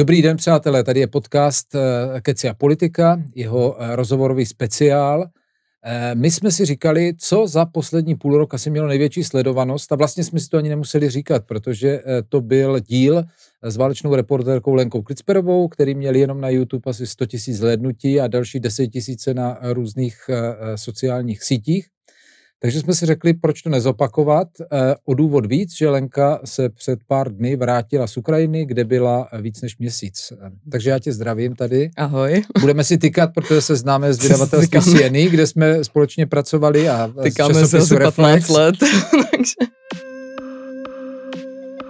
Dobrý den, přátelé, tady je podcast eh, Kecia politika, jeho eh, rozhovorový speciál. Eh, my jsme si říkali, co za poslední půl roku asi mělo největší sledovanost a vlastně jsme si to ani nemuseli říkat, protože to byl díl s válečnou reportérkou Lenkou Klicperovou, který měl jenom na YouTube asi 100 000 zhlédnutí a další 10 000 na různých sociálních sítích. Takže jsme si řekli, proč to nezopakovat. Eh, o důvod víc, že Lenka se před pár dny vrátila z Ukrajiny, kde byla eh, víc než měsíc. Takže já tě zdravím tady. Ahoj. Budeme si tykat, protože se známe z vydavatelství Sieny, kde jsme společně pracovali a tykáme se asi 15 let.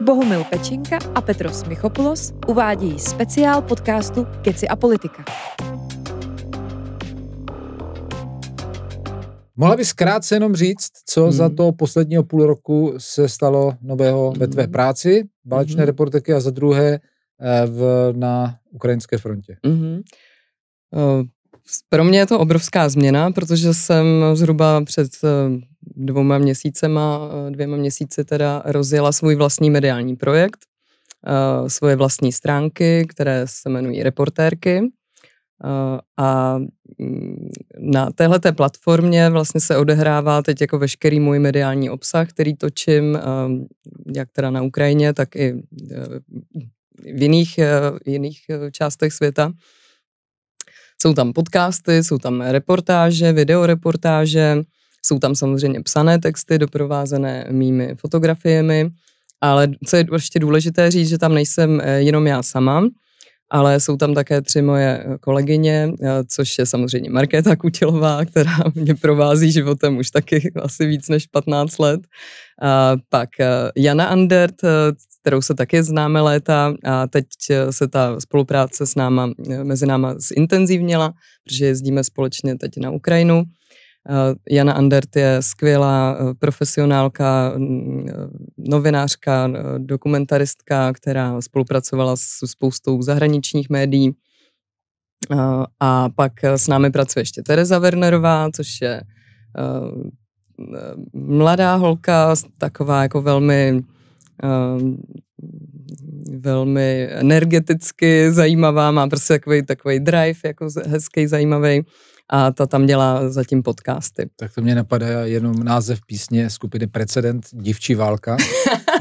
Bohumil Pečinka a Petros Michopoulos uvádí speciál podcastu Keci a politika. Mohla bys krátce jenom říct, co hmm. za to posledního půl roku se stalo nového ve tvé hmm. práci, válečné hmm. reportéky a za druhé eh, v, na ukrajinské frontě? Hmm. Eh, pro mě je to obrovská změna, protože jsem zhruba před eh, dvouma měsícema, dvěma měsíci teda rozjela svůj vlastní mediální projekt, svoje vlastní stránky, které se jmenují Reportérky a mm, na téhleté platformě vlastně se odehrává teď jako veškerý můj mediální obsah, který točím ehm, jak teda na Ukrajině, tak i eh, v jiných, eh, jiných eh, částech světa. Jsou tam podcasty, jsou tam reportáže, videoreportáže, jsou tam samozřejmě psané texty doprovázené mými fotografiemi, ale co je ještě důležité říct, že tam nejsem jenom já sama, ale jsou tam také tři moje eh, kolegyně, eh, což je samozřejmě Markéta Kutilová, která mě provází životem už taky asi víc než 15 let. A pak eh, Jana Andert, kterou se taky známe léta a teď se ta spolupráce s náma, mezi náma zintenzivnila, protože jezdíme společně teď na Ukrajinu. Eh, Jana Andert je skvělá eh, profesionálka, mm, eh, novinářka, dokumentaristka, která spolupracovala s spoustou zahraničních médií. A pak s námi pracuje ještě Tereza Wernerová, což je mladá holka, taková jako velmi velmi energeticky zajímavá, má prostě takový, takový drive, jako hezký, zajímavý a ta tam dělá zatím podcasty. Tak to mě napadá jenom název písně skupiny Precedent, Divčí válka,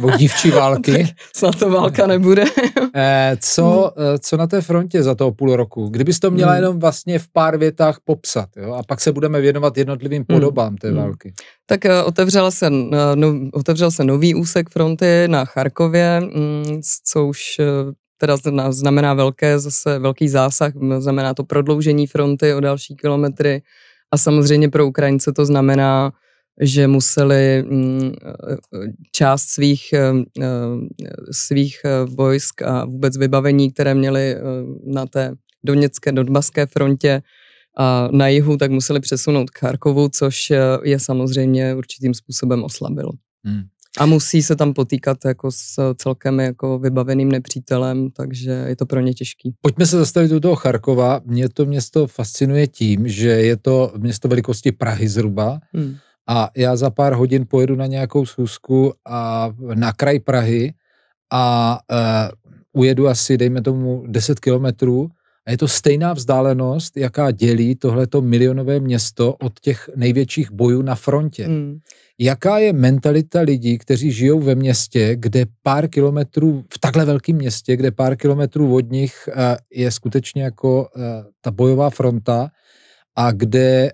nebo Divčí války. Snad to válka nebude. Eh, co, eh, co na té frontě za toho půl roku? Kdybys to měla hmm. jenom vlastně v pár větách popsat, jo? a pak se budeme věnovat jednotlivým hmm. podobám té hmm. války. Tak eh, otevřel se, no, otevřel se nový úsek fronty na Charkově, mm, což teda znamená velké, zase velký zásah, znamená to prodloužení fronty o další kilometry a samozřejmě pro Ukrajince to znamená, že museli mm, e, e, část svých, e, svých vojsk a vůbec vybavení, které měli na té Doněcké, Donbaské frontě a na jihu, tak museli přesunout k Charkovu, což je samozřejmě určitým způsobem oslabilo. Hmm. A musí se tam potýkat jako s celkem jako vybaveným nepřítelem, takže je to pro ně těžký. Pojďme se zastavit u toho Charkova. Mě to město fascinuje tím, že je to město velikosti Prahy zhruba. Hmm. A já za pár hodin pojedu na nějakou schůzku a na kraj Prahy a e, ujedu asi, dejme tomu, 10 kilometrů a je to stejná vzdálenost, jaká dělí tohleto milionové město od těch největších bojů na frontě. Hmm jaká je mentalita lidí, kteří žijou ve městě, kde pár kilometrů, v takhle velkém městě, kde pár kilometrů od nich eh, je skutečně jako eh, ta bojová fronta a kde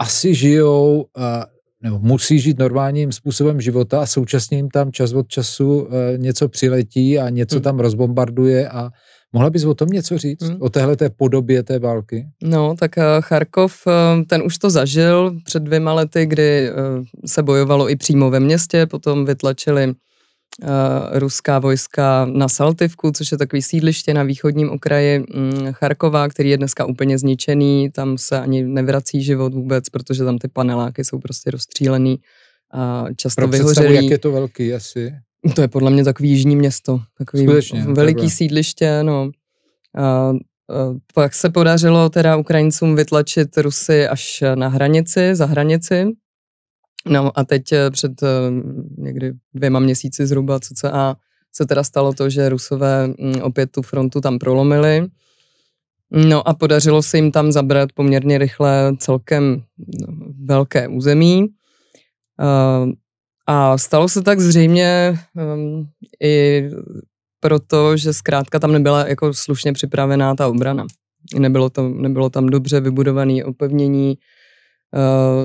asi žijou eh, nebo musí žít normálním způsobem života a současně jim tam čas od času něco přiletí a něco hm. tam rozbombarduje a Mohla bys o tom něco říct? Hmm. O téhle té podobě té války? No, tak eh, Charkov, eh, ten už to zažil před dvěma lety, kdy eh, se bojovalo i přímo ve městě, potom vytlačili ruská vojska na Saltivku, což je takový sídliště na východním okraji mm, Charkova, který je dneska úplně zničený, tam se ani nevrací život vůbec, protože tam ty paneláky jsou prostě rozstřílený a často Pro vyhořelý. jak je to velký asi? No, to je podle mě takový jižní město, takový Skutečně, veliký takhle. sídliště, no. A, pak se podařilo teda Ukrajincům vytlačit Rusy až na hranici, za hranici. No a teď eh, před eh, někdy dvěma měsíci zhruba a se teda stalo to, že Rusové mm, opět tu frontu tam prolomili. No a podařilo se jim tam zabrat poměrně rychle celkem no, velké území. A stalo se tak zřejmě um, i proto, že zkrátka tam nebyla jako slušně připravená ta obrana. Nebylo, to, nebylo tam dobře vybudované opevnění uh,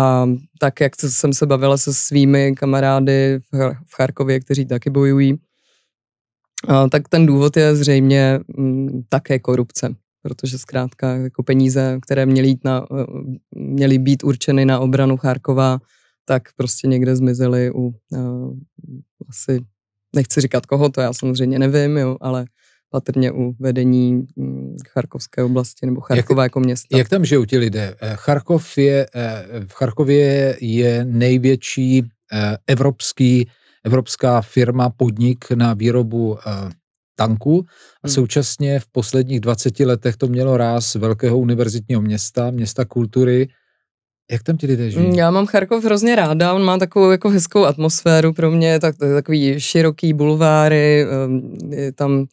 a tak, jak jsem se bavila se svými kamarády v, v Charkově, kteří taky bojují, uh, tak ten důvod je zřejmě um, také korupce, protože zkrátka jako peníze, které měly, jít na, uh, měly být určeny na obranu Charkova, tak prostě někde zmizeli u uh, asi, nechci říkat koho, to já samozřejmě nevím, jo, ale patrně u vedení mm, Charkovské oblasti nebo Charkova jak, jako města. Jak tam žijou ti lidé? Eh, Charkov je, eh, v Charkově je největší evropský, evropská firma, podnik na výrobu tanků a hmm. současně v posledních 20 letech to mělo ráz velkého univerzitního města, města kultury, jak tam ti lidé žijí? Mm, já mám Charkov hrozně ráda, on má takovou jako hezkou atmosféru pro mě, tak, takový široký bulváry, ehm, je tam,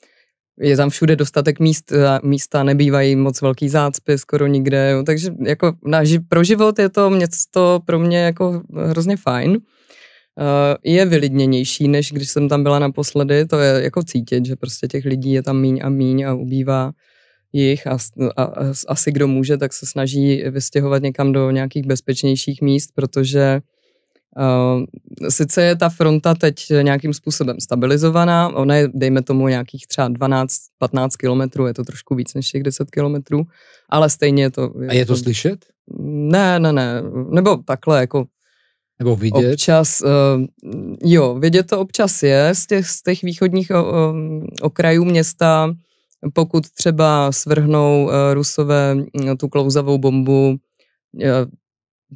je tam všude dostatek míst, eh, místa nebývají moc velký zácpy skoro nikde, jo, takže jako na, pro život je to město pro mě jako hrozně fajn. Eh, je vylidněnější, než když jsem tam byla naposledy, to je jako cítit, že prostě těch lidí je tam míň a míň a ubývá jich a, a, a asi kdo může, tak se snaží vystěhovat někam do nějakých bezpečnějších míst, protože Uh, sice je ta fronta teď nějakým způsobem stabilizovaná, ona je, dejme tomu, nějakých třeba 12-15 kilometrů, je to trošku víc než těch 10 kilometrů, ale stejně je to... Je A je to, to slyšet? Ne, ne, ne, nebo takhle, jako... Nebo vidět? Občas, uh, jo, vidět to občas je, z těch, z těch východních uh, okrajů města pokud třeba svrhnou eh, Rusové mm, tu klouzavou bombu, eh,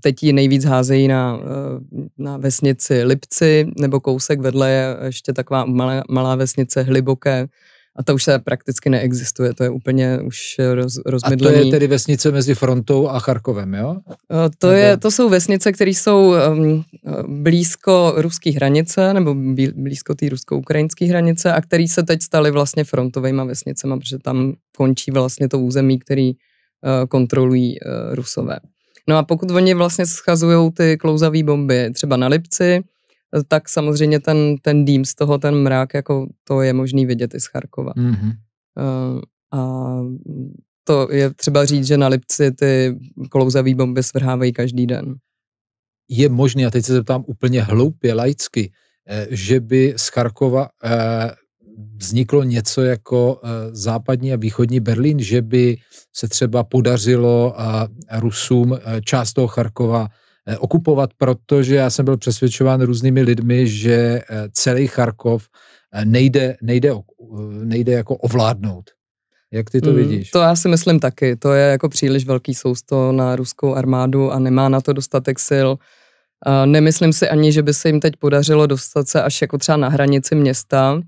teď ji nejvíc házejí na, eh, na vesnici Lipci, nebo kousek vedle je ještě taková malá, malá vesnice Hliboké, a to už se prakticky neexistuje, to je úplně už roz, rozmydlený. A to je tedy vesnice mezi frontou a Charkovem, jo? To, je, to jsou vesnice, které jsou um, blízko ruské hranice, nebo blízko té rusko-ukrajinské hranice a které se teď staly vlastně frontovými vesnicemi, protože tam končí vlastně to území, který eh, kontrolují eh, rusové. No a pokud oni vlastně schazují ty klouzavé bomby třeba na Lipci, tak samozřejmě ten, ten dým z toho, ten mrak, jako to je možný vidět i z Charkova. Mm-hmm. Uh, a to je třeba říct, že na Lipci ty klouzavý bomby svrhávají každý den. Je možné a teď se zeptám úplně hloupě, laicky, eh, že by z Charkova eh, vzniklo něco jako západní a východní Berlín, že by se třeba podařilo Rusům část toho Charkova Eh, okupovat, protože já jsem byl přesvědčován různými lidmi, že eh, celý Charkov eh, nejde, nejde, nejde jako ovládnout. Jak ty to mm, vidíš? To já si myslím taky. To je jako příliš velký sousto na ruskou armádu a nemá na to dostatek sil. Nemyslím si ani, že by se jim teď podařilo dostat se až jako třeba na hranici města.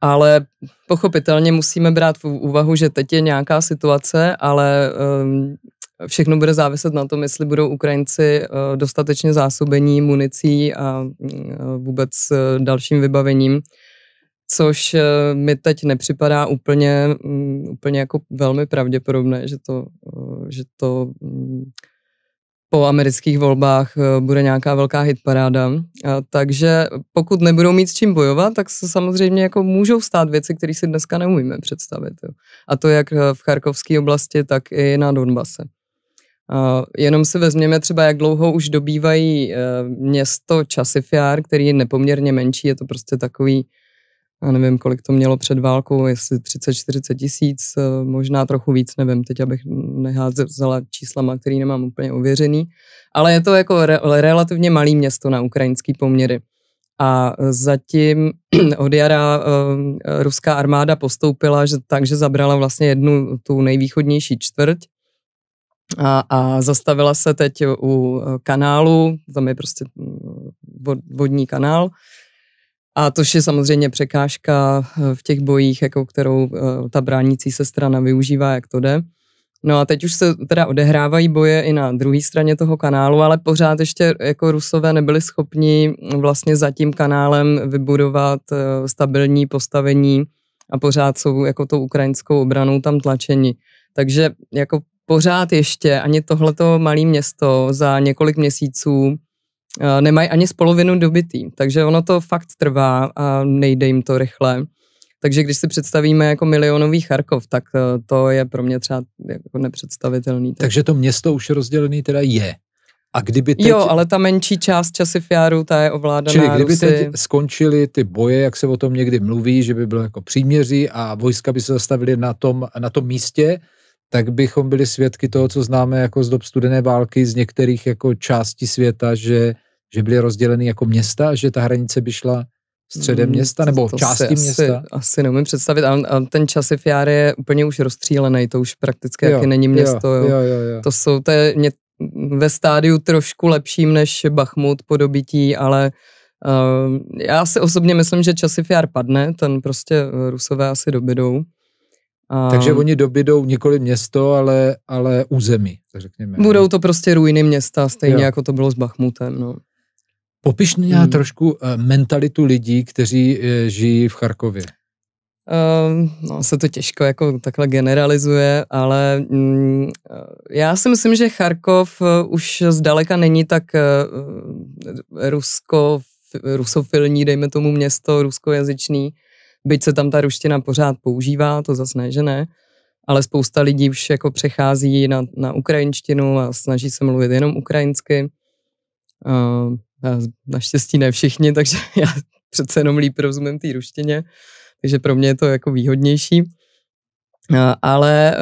ale pochopitelně musíme brát v úvahu, že teď je nějaká situace, ale Všechno bude záviset na tom, jestli budou Ukrajinci eh, dostatečně zásobení municí a eh, vůbec eh, dalším vybavením, což mi teď nepřipadá úplně, mm, úplně jako velmi pravděpodobné, že to, že to mm, po amerických volbách bude nějaká velká hitparáda. Takže pokud nebudou mít s čím bojovat, tak se samozřejmě jako můžou stát věci, které si dneska neumíme představit. A to jak v Charkovské oblasti, tak i na Donbase. Eh, jenom si vezměme třeba, jak dlouho už dobývají eh, město Časifiár, který je nepoměrně menší, je to prostě takový, já nevím, kolik to mělo před válkou, jestli 30-40 tisíc, eh, možná trochu víc, nevím, teď abych neházela číslama, který nemám úplně uvěřený, ale je to jako re, relativně malý město na ukrajinský poměry. A zatím od jara ruská armáda postoupila, že, takže zabrala vlastně jednu tu nejvýchodnější čtvrť, a, a zastavila se teď u eh, kanálu, tam je prostě mm, vodní kanál, a to je samozřejmě překážka eh, v těch bojích, jako kterou eh, ta bránící se strana využívá, jak to jde. No a teď už se teda odehrávají boje i na druhé straně toho kanálu, ale pořád ještě jako rusové nebyli schopni vlastně za tím kanálem vybudovat stabilní postavení a pořád jsou jako tou ukrajinskou obranou tam tlačeni. Takže jako pořád ještě ani tohleto malé město za několik měsíců eh, nemají ani z polovinu dobitý, takže ono to fakt trvá a nejde jim to rychle. Takže když si představíme jako milionový Charkov, tak eh, to je pro mě třeba jako nepředstavitelný. Takže to město už rozdělený teda je. A kdyby teď... Jo, ale ta menší část Časifiáru, ta je ovládaná Čili kdyby Rusy. teď skončily ty boje, jak se o tom někdy mluví, že by bylo jako příměří a vojska by se zastavili na tom, na tom místě, tak bychom byli svědky toho, co známe jako z dob studené války z některých jako částí světa, že, že byly rozděleny jako města, že ta hranice by šla středem hmm, města nebo to, to části asi, města? Asi neumím představit, ale ten Časifiár je úplně už rozstřílený, to už prakticky jo, jaký není město. Jo, jo. Jo, jo. To jsou to je mě, ve stádiu trošku lepším než Bachmut po dobití, ale uh, já si osobně myslím, že Časifiár padne, ten prostě eh, Rusové asi dobydou. Takže um, oni dobydou nikoli město, ale, ale území, tak řekněme. Budou to prostě ruiny města, stejně jo. jako to bylo s Bachmutem. No. Popiš mě hmm. trošku eh, mentalitu lidí, kteří eh, žijí v Charkově. Ehm, no, se to těžko jako takhle generalizuje, ale mm, eh, já si myslím, že Charkov už zdaleka není tak rusko, rusofilní, dejme tomu město, ruskojazyčný, byť se tam ta ruština pořád používá, to zase ne, že ne, ale spousta lidí už jako přechází na, na ukrajinštinu a snaží se mluvit jenom ukrajinsky. Uh, naštěstí ne všichni, takže já přece jenom líp rozumím té ruštině, takže pro mě je to jako výhodnější. ale e,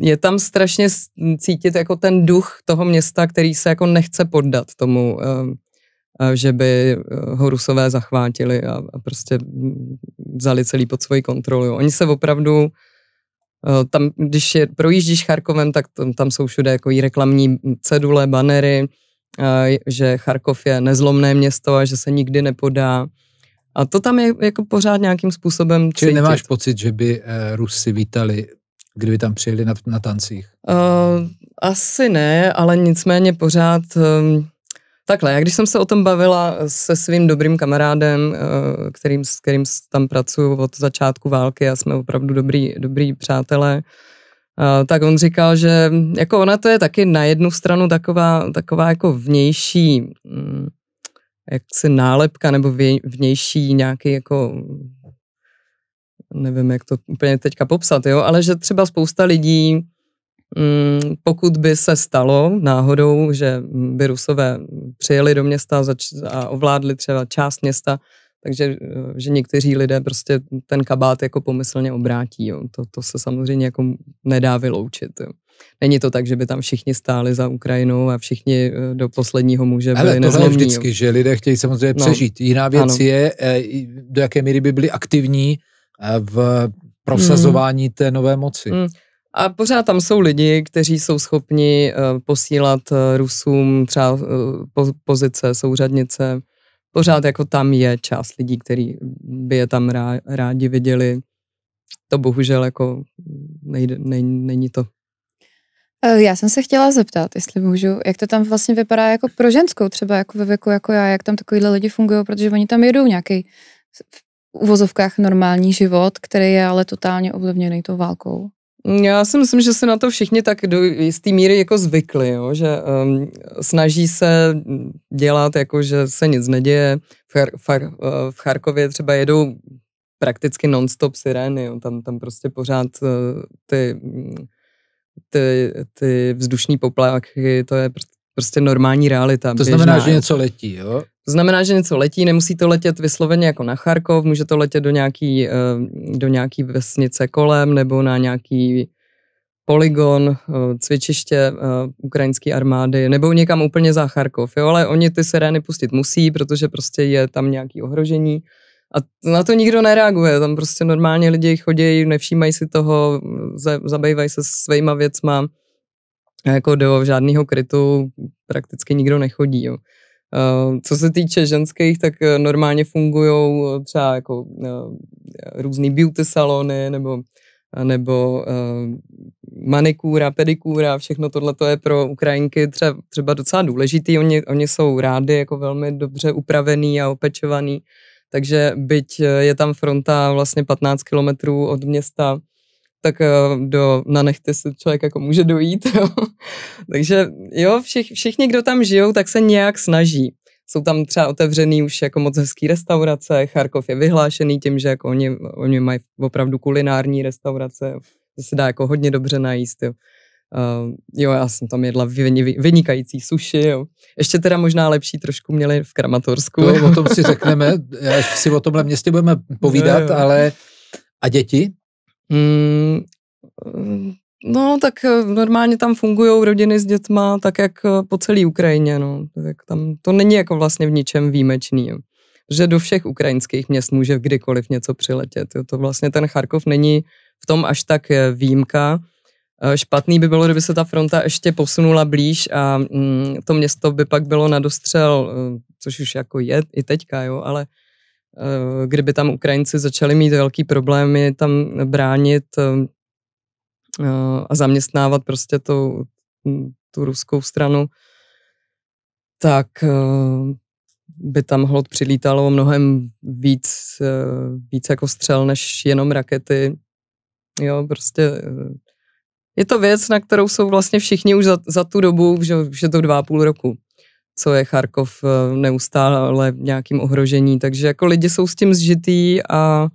je tam strašně cítit jako ten duch toho města, který se jako nechce poddat tomu, e, že by eh, ho rusové zachvátili a, prostě vzali celý pod svoji kontrolu. Oni se opravdu eh, tam, když je, projíždíš Charkovem, tak tam, tam jsou všude jako i reklamní cedule, banery, eh, že Charkov je nezlomné město a že se nikdy nepodá. A to tam je jako pořád nějakým způsobem cítit. Čili nemáš pocit, že by Rusy vítali, kdyby tam přijeli na, na tancích? Uh, asi ne, ale nicméně pořád ehm, Takhle, já když jsem se o tom bavila se svým dobrým kamarádem, eh, kterým, s kterým tam pracuju od začátku války a jsme opravdu dobrý, dobrý přátelé, eh, tak on říkal, že jako ona to je taky na jednu stranu taková, taková jako vnější mm, jak se nálepka nebo vnější nějaký jako nevím, jak to úplně teďka popsat, jo, ale že třeba spousta lidí Mm, pokud by se stalo náhodou, že by Rusové přijeli do města a ovládli třeba část města, takže eh, že někteří lidé prostě ten kabát jako pomyslně obrátí. Jo. To, to se samozřejmě jako nedá vyloučit. Jo. Není to tak, že by tam všichni stáli za Ukrajinou a všichni eh, do posledního muže byli Ale tohle je vždycky, jo. že lidé chtějí samozřejmě no, přežít. Jiná věc ano. je, eh, do jaké míry by byli aktivní v prosazování mm. té nové moci. Mm. A pořád tam jsou lidi, kteří jsou schopni eh, posílat eh, Rusům třeba eh, pozice souřadnice. Pořád jako tam je část lidí, kteří by je tam rádi viděli. To bohužel jako nejde, nej, není to. Já jsem se chtěla zeptat, jestli můžu, jak to tam vlastně vypadá jako pro ženskou třeba jako ve věku jako já, jak tam takovýhle lidi fungují, protože oni tam jedou nějaký v uvozovkách normální život, který je ale totálně ovlivněný tou válkou. Já si myslím, že se na to všichni tak do jisté míry jako zvykli, jo? že um, snaží se dělat jako, že se nic neděje. V, Char- far, eh, v Charkově třeba jedou prakticky non-stop sirény, jo? Tam, tam prostě pořád uh, ty, ty, ty vzdušní popláky, to je prostě prostě normální realita. To znamená, běžná. že něco letí, jo? To znamená, že něco letí, nemusí to letět vysloveně jako na Charkov, může to letět do nějaký, eh, do nějaký vesnice kolem nebo na nějaký poligon, eh, cvičiště eh, ukrajinské armády, nebo někam úplně za Charkov, jo, ale oni ty serény pustit musí, protože prostě je tam nějaký ohrožení a na to nikdo nereaguje, tam prostě normálně lidi chodí, nevšímají si toho, zabývají se svýma věcma, a jako do žádného krytu prakticky nikdo nechodí. Jo. Co se týče ženských, tak eh, normálně fungují eh, třeba jako eh, různý beauty salony nebo, nebo manikúra, pedikúra, všechno tohle to je pro Ukrajinky třeba, třeba docela důležitý. Oni, oni jsou rádi jako velmi dobře upravený a opečovaný, takže byť je tam fronta vlastně 15 kilometrů od města, tak eh, do, na nechty se člověk jako může dojít. Jo. Takže jo, všich, všichni, kdo tam žijou, tak se nějak snaží. Jsou tam třeba otevřený už jako moc hezký restaurace, Charkov je vyhlášený tím, že jako oni, oni mají opravdu kulinární restaurace, že se dá jako hodně dobře najíst. Jo. Uh, jo, já jsem tam jedla vynikající suši, jo. Ještě teda možná lepší trošku měli v Kramatorsku. To, o tom si řekneme, já si o tomhle městě budeme povídat, no, ale a děti? Mm, no, tak eh, normálně tam fungují rodiny s dětma tak, jak eh, po celé Ukrajině. No. Tak tam to není jako vlastně v ničem výjimečný. Jo. Že do všech ukrajinských měst může kdykoliv něco přiletět. Jo. To vlastně ten Charkov není v tom až tak eh, výjimka. Špatný by bylo, kdyby se ta fronta ještě posunula blíž a mm, to město by pak bylo na dostřel, což už jako je i teďka, jo, ale Eh, kdyby tam Ukrajinci začali mít velký problémy tam bránit eh, eh, a zaměstnávat prostě tu, tu ruskou stranu, tak by tam hlod přilítalo mnohem víc, víc jako střel než jenom rakety. Jo, prostě je to věc, na kterou jsou vlastně všichni už za, za tu dobu, že, že to dva a půl roku co je Charkov eh, neustále v nějakým ohrožení. Takže jako lidi jsou s tím zžitý a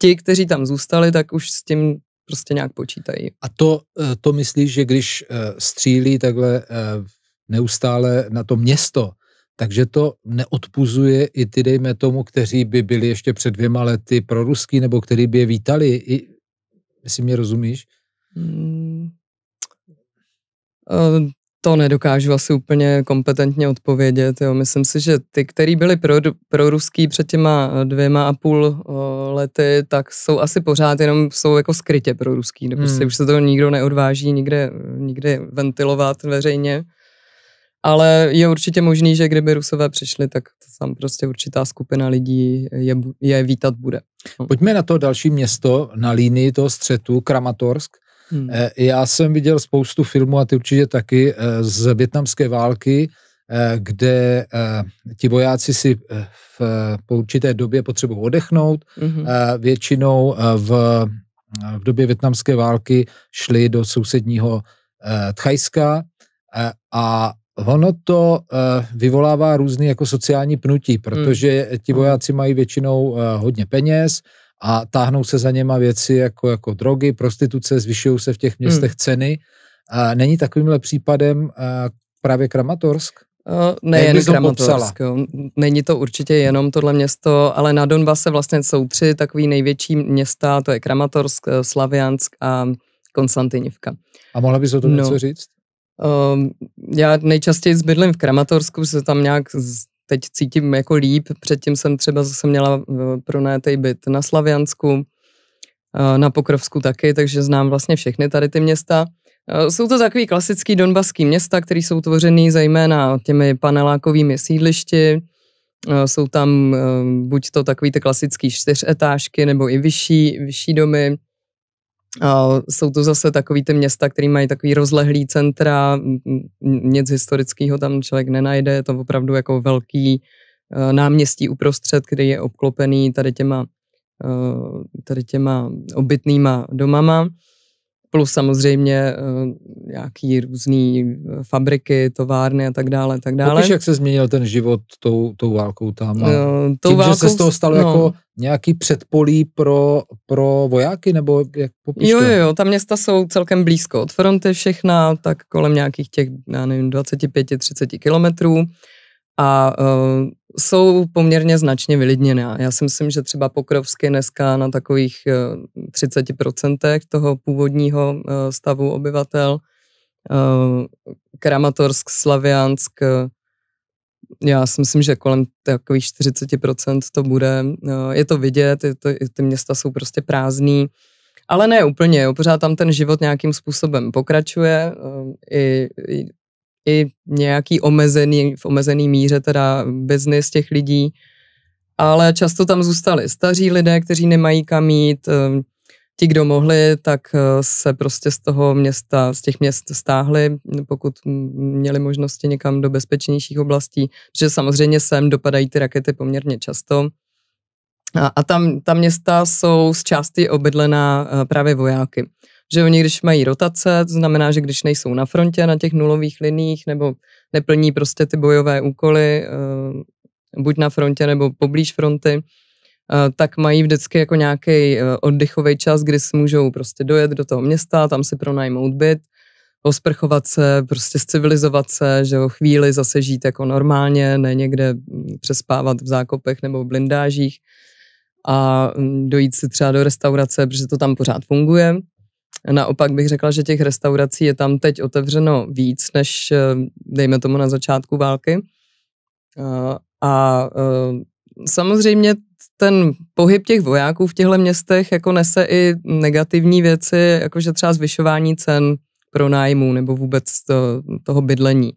ti, kteří tam zůstali, tak už s tím prostě nějak počítají. A to, eh, to myslíš, že když eh, střílí takhle neustále na to město, takže to neodpuzuje i ty, dejme tomu, kteří by byli ještě před dvěma lety pro ruský nebo který by je vítali. I, jestli mě rozumíš? Hmm. To nedokážu asi úplně kompetentně odpovědět. Jo. Myslím si, že ty, který byli pro, pro ruský před těma eh, dvěma a půl o, eh, lety, tak jsou asi pořád jenom jsou jako skrytě pro ruský. Hmm. Prostě už se to nikdo neodváží nikde, nikde ventilovat veřejně. Ale je určitě možný, že kdyby Rusové přišli, tak tam prostě určitá skupina lidí je, je vítat bude. No. Pojďme na to další město na línii toho střetu, Kramatorsk. Hmm. Eh, já jsem viděl spoustu filmů, a ty určitě taky, eh, z větnamské války, eh, kde ti vojáci si v, po určité době potřebují odechnout. Hmm. Většinou v, v době větnamské války šli do sousedního Tchajska a Ono to vyvolává různé jako sociální pnutí, protože hmm. ti vojáci mají většinou hodně peněz, a táhnou se za něma věci jako, jako drogy, prostituce, zvyšují se v těch hmm. městech hmm. ceny. A není takovýmhle případem právě Kramatorsk? Nejen Kramatorsk. Není to určitě jenom tohle město, ale na Donbase vlastně jsou tři takový největší města, to je Kramatorsk, e, Slaviansk a Konstantinivka. A mohla bys o tom no. něco říct? Ehm, já nejčastěji zbydlím v Kramatorsku, se tam nějak z teď cítím jako líp. Předtím jsem třeba zase měla e, pronajatý byt na Slaviansku, e, na Pokrovsku taky, takže znám vlastně všechny tady ty města. E, jsou to takový klasický donbaský města, které jsou tvořený zejména těmi panelákovými sídlišti. Jsou tam buď to takový ty klasický čtyřetážky nebo i vyšší, vyšší domy. Uh, jsou to zase takový ty města, které mají takový rozlehlý centra, nic historického tam člověk nenajde, je to opravdu jako velký eh, náměstí uprostřed, který je obklopený tady těma, eh, tady těma obytnýma domama plus samozřejmě uh, nějaký různé eh, fabriky, továrny a tak dále, tak dále. Popiš, jak se změnil ten život tou, tou válkou tam? A uh, tou tím, válkou, že se z toho stalo no. jako nějaký předpolí pro, pro vojáky, nebo jak popiš Jo, jo, jo, ta města jsou celkem blízko od fronty všechna, tak kolem nějakých těch, já nevím, 25-30 kilometrů a uh, jsou poměrně značně vylidněná. Já si myslím, že třeba Pokrovsky dneska na takových uh, eh, 30% toho původního uh, stavu obyvatel, uh, Kramatorsk, Slaviansk, uh, já si myslím, že kolem takových 40% to bude. Uh, je to vidět, je to, ty města jsou prostě prázdný, ale ne úplně, jo, pořád tam ten život nějakým způsobem pokračuje. Uh, i, i i nějaký omezený, v omezený míře teda biznis těch lidí, ale často tam zůstali staří lidé, kteří nemají kam jít, ehm, ti, kdo mohli, tak eh, se prostě z toho města, z těch měst stáhli, pokud měli možnosti někam do bezpečnějších oblastí, protože samozřejmě sem dopadají ty rakety poměrně často. A, a tam, ta města jsou z části obydlená eh, právě vojáky že oni, když mají rotace, to znamená, že když nejsou na frontě, na těch nulových liních, nebo neplní prostě ty bojové úkoly, eh, buď na frontě nebo poblíž fronty, eh, tak mají vždycky jako nějaký eh, oddechový čas, kdy si můžou prostě dojet do toho města, tam si pronajmout byt, osprchovat se, prostě civilizovat se, že o chvíli zase žít jako normálně, ne někde hm, přespávat v zákopech nebo v blindážích a hm, dojít si třeba do restaurace, protože to tam pořád funguje Naopak bych řekla, že těch restaurací je tam teď otevřeno víc, než eh, dejme tomu na začátku války. Eh, a eh, samozřejmě ten pohyb těch vojáků v těchto městech jako nese i negativní věci, jakože třeba zvyšování cen pro nájmu nebo vůbec to, toho bydlení.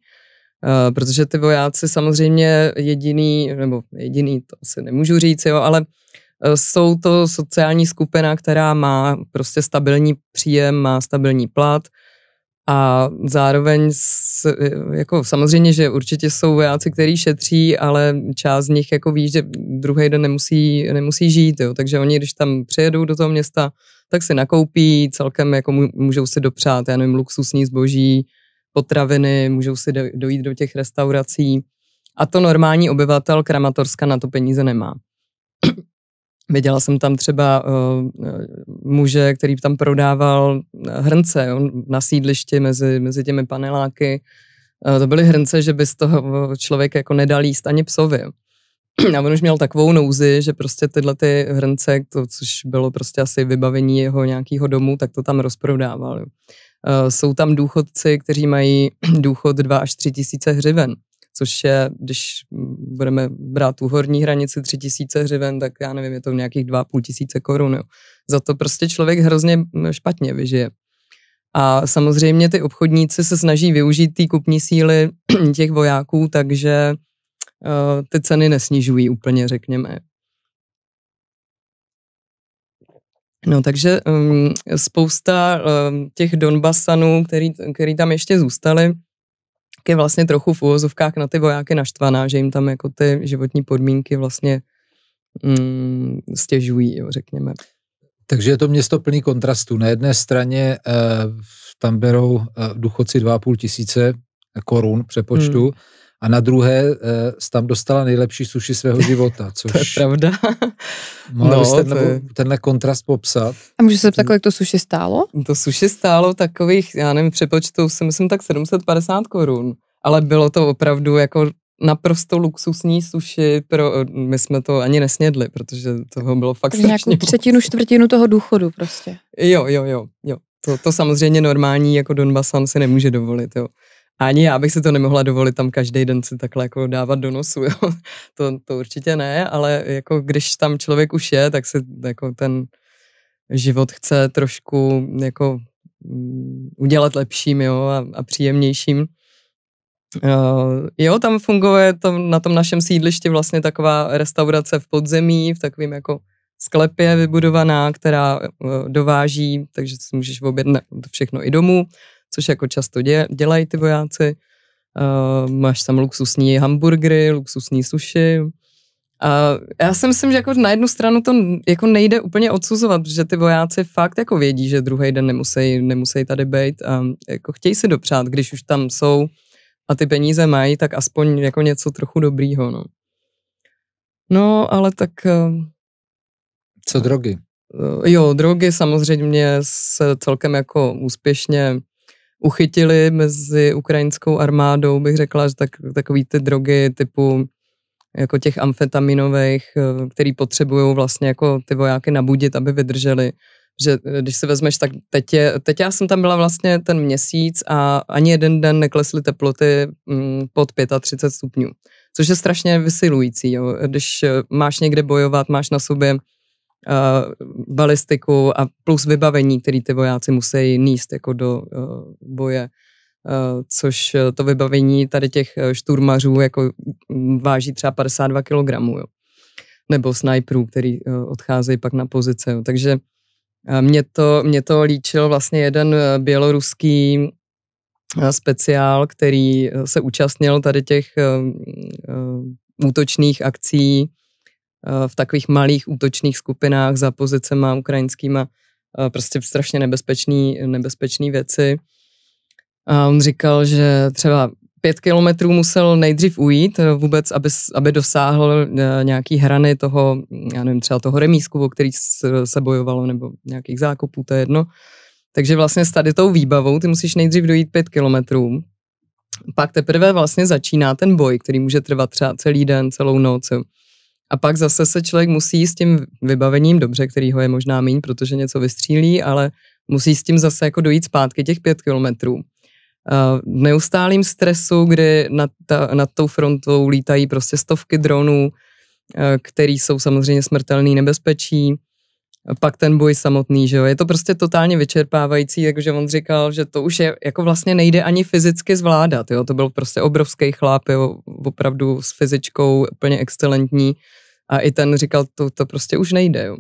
Protože ty vojáci samozřejmě jediný, nebo jediný, to asi nemůžu říct, jo, ale Eh, jsou to sociální skupina, která má prostě stabilní příjem, má stabilní plat a zároveň s, eh, jako samozřejmě, že určitě jsou vojáci, kteří šetří, ale část z nich jako ví, že druhý den nemusí, nemusí žít, jo. takže oni, když tam přijedou do toho města, tak si nakoupí, celkem jako můžou si dopřát, já nevím, luxusní zboží, potraviny, můžou si dojít do těch restaurací. A to normální obyvatel Kramatorska na to peníze nemá. Viděla jsem tam třeba uh, muže, který tam prodával hrnce jo, na sídlišti mezi, mezi těmi paneláky. Uh, to byly hrnce, že by z toho člověk jako nedal jíst ani psovi. A on už měl takovou nouzi, že prostě tyhle ty hrnce, to, což bylo prostě asi vybavení jeho nějakého domu, tak to tam rozprodával. Jo. Uh, jsou tam důchodci, kteří mají důchod 2 až 3 tisíce hřiven což je, když budeme brát tu horní hranici 3000 hřiven, tak já nevím, je to v nějakých 2,5 tisíce korun. Jo. Za to prostě člověk hrozně hm, špatně vyžije. A samozřejmě ty obchodníci se snaží využít ty kupní síly těch vojáků, takže eh, ty ceny nesnižují úplně, řekněme. No takže um, spousta um, těch Donbasanů, který, který tam ještě zůstali, tak je vlastně trochu v úvozovkách na ty vojáky naštvaná, že jim tam jako ty životní podmínky vlastně mm, stěžují, jo, řekněme. Takže je to město plný kontrastu. Na jedné straně eh, tam berou eh, důchodci 2,5 tisíce korun přepočtu, hmm a na druhé e, tam dostala nejlepší suši svého života, což... to je pravda. Mohla no, byste no, tenhle, je... tenhle kontrast popsat? A můžu se ptat, kolik to suši stálo? To suši stálo takových, já nevím, přepočtu si myslím tak 750 korun, ale bylo to opravdu jako naprosto luxusní suši, pro, eh, my jsme to ani nesnědli, protože toho bylo fakt Takže strašně nějakou třetinu, čtvrtinu toho důchodu prostě. Jo, jo, jo, jo. To, to samozřejmě normální jako Donbasan si nemůže dovolit, jo ani já bych si to nemohla dovolit tam každý den si takhle jako dávat do nosu, jo. To, to určitě ne, ale jako když tam člověk už je, tak se jako ten život chce trošku jako mm, udělat lepším, jo, a, a příjemnějším. Eh, jo, tam funguje to, na tom našem sídlišti vlastně taková restaurace v podzemí, v takovým jako sklepě vybudovaná, která eh, dováží, takže si můžeš objednat všechno i domů což jako často dě, dělají ty vojáci. Uh, máš tam luxusní hamburgery, luxusní sushi. A já si myslím, že jako na jednu stranu to jako nejde úplně odsuzovat, protože ty vojáci fakt jako vědí, že druhý den nemusí, nemusí tady být a jako chtějí si dopřát, když už tam jsou a ty peníze mají, tak aspoň jako něco trochu dobrýho, no. No, ale tak... Eh, Co drogy? Eh, jo, drogy samozřejmě se celkem jako úspěšně uchytili mezi ukrajinskou armádou, bych řekla, že tak, takový ty drogy typu jako těch amfetaminových, eh, který potřebují vlastně jako ty vojáky nabudit, aby vydrželi. Že eh, když se vezmeš, tak teď, je, teď já jsem tam byla vlastně ten měsíc a ani jeden den neklesly teploty mm, pod 35 stupňů, což je strašně vysilující. Jo. Když eh, máš někde bojovat, máš na sobě Eh, balistiku a plus vybavení, který ty vojáci musí níst jako do eh, boje eh, což to vybavení tady těch šturmařů jako mm, váží třeba 52 kg, jo. nebo snajperů, který odcházejí pak na pozice. Jo. Takže mě to, mě to líčil vlastně jeden běloruský speciál, který se účastnil tady těch útočných akcí Eh, v takových malých útočných skupinách za pozicema ukrajinskýma, eh, prostě strašně nebezpečný, nebezpečný věci. A on říkal, že třeba pět kilometrů musel nejdřív ujít eh, vůbec, aby, aby dosáhl nějaký hrany toho, já nevím, třeba toho remísku, o který se bojovalo, nebo nějakých zákopů, to je jedno. Takže vlastně s tady tou výbavou ty musíš nejdřív dojít pět kilometrů, pak teprve vlastně začíná ten boj, který může trvat třeba celý den, celou noc. A pak zase se člověk musí s tím vybavením, dobře, ho je možná méně, protože něco vystřílí, ale musí s tím zase jako dojít zpátky těch pět kilometrů. V neustálým stresu, kdy nad, ta, nad tou frontou lítají prostě stovky dronů, který jsou samozřejmě smrtelný nebezpečí, pak ten boj samotný, že jo. Je to prostě totálně vyčerpávající, jakože on říkal, že to už je, jako vlastně nejde ani fyzicky zvládat, jo. To byl prostě obrovský chláp, jo, opravdu s fyzičkou úplně excelentní a i ten říkal, to, to prostě už nejde, jo.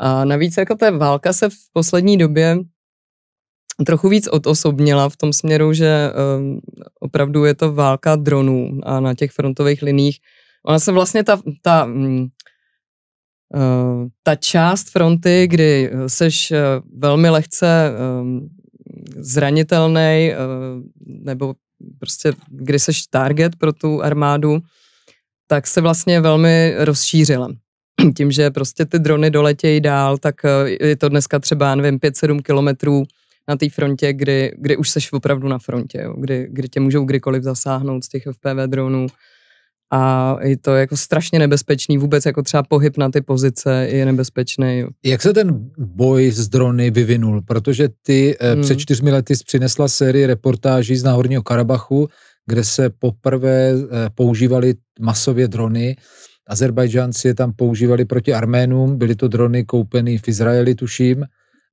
A navíc jako ta válka se v poslední době trochu víc odosobnila v tom směru, že um, opravdu je to válka dronů a na těch frontových liních. Ona se vlastně ta, ta um, Eh, ta část fronty, kdy eh, seš eh, velmi lehce ehm, zranitelný, nebo prostě kdy seš target pro tu armádu, tak se vlastně velmi rozšířila. Tím, že prostě ty drony doletějí dál, tak je to dneska třeba, nevím, 5-7 kilometrů na té frontě, kdy, kdy už seš opravdu na frontě, jo, kdy, kdy tě můžou kdykoliv zasáhnout z těch FPV dronů a je to jako strašně nebezpečný, vůbec jako třeba pohyb na ty pozice je nebezpečný. Jak se ten boj s drony vyvinul? Protože ty eh, hmm. před čtyřmi lety přinesla sérii reportáží z Náhorního Karabachu, kde se poprvé eh, používaly masově drony. Azerbajdžanci je tam používali proti Arménům, byly to drony koupené v Izraeli, tuším.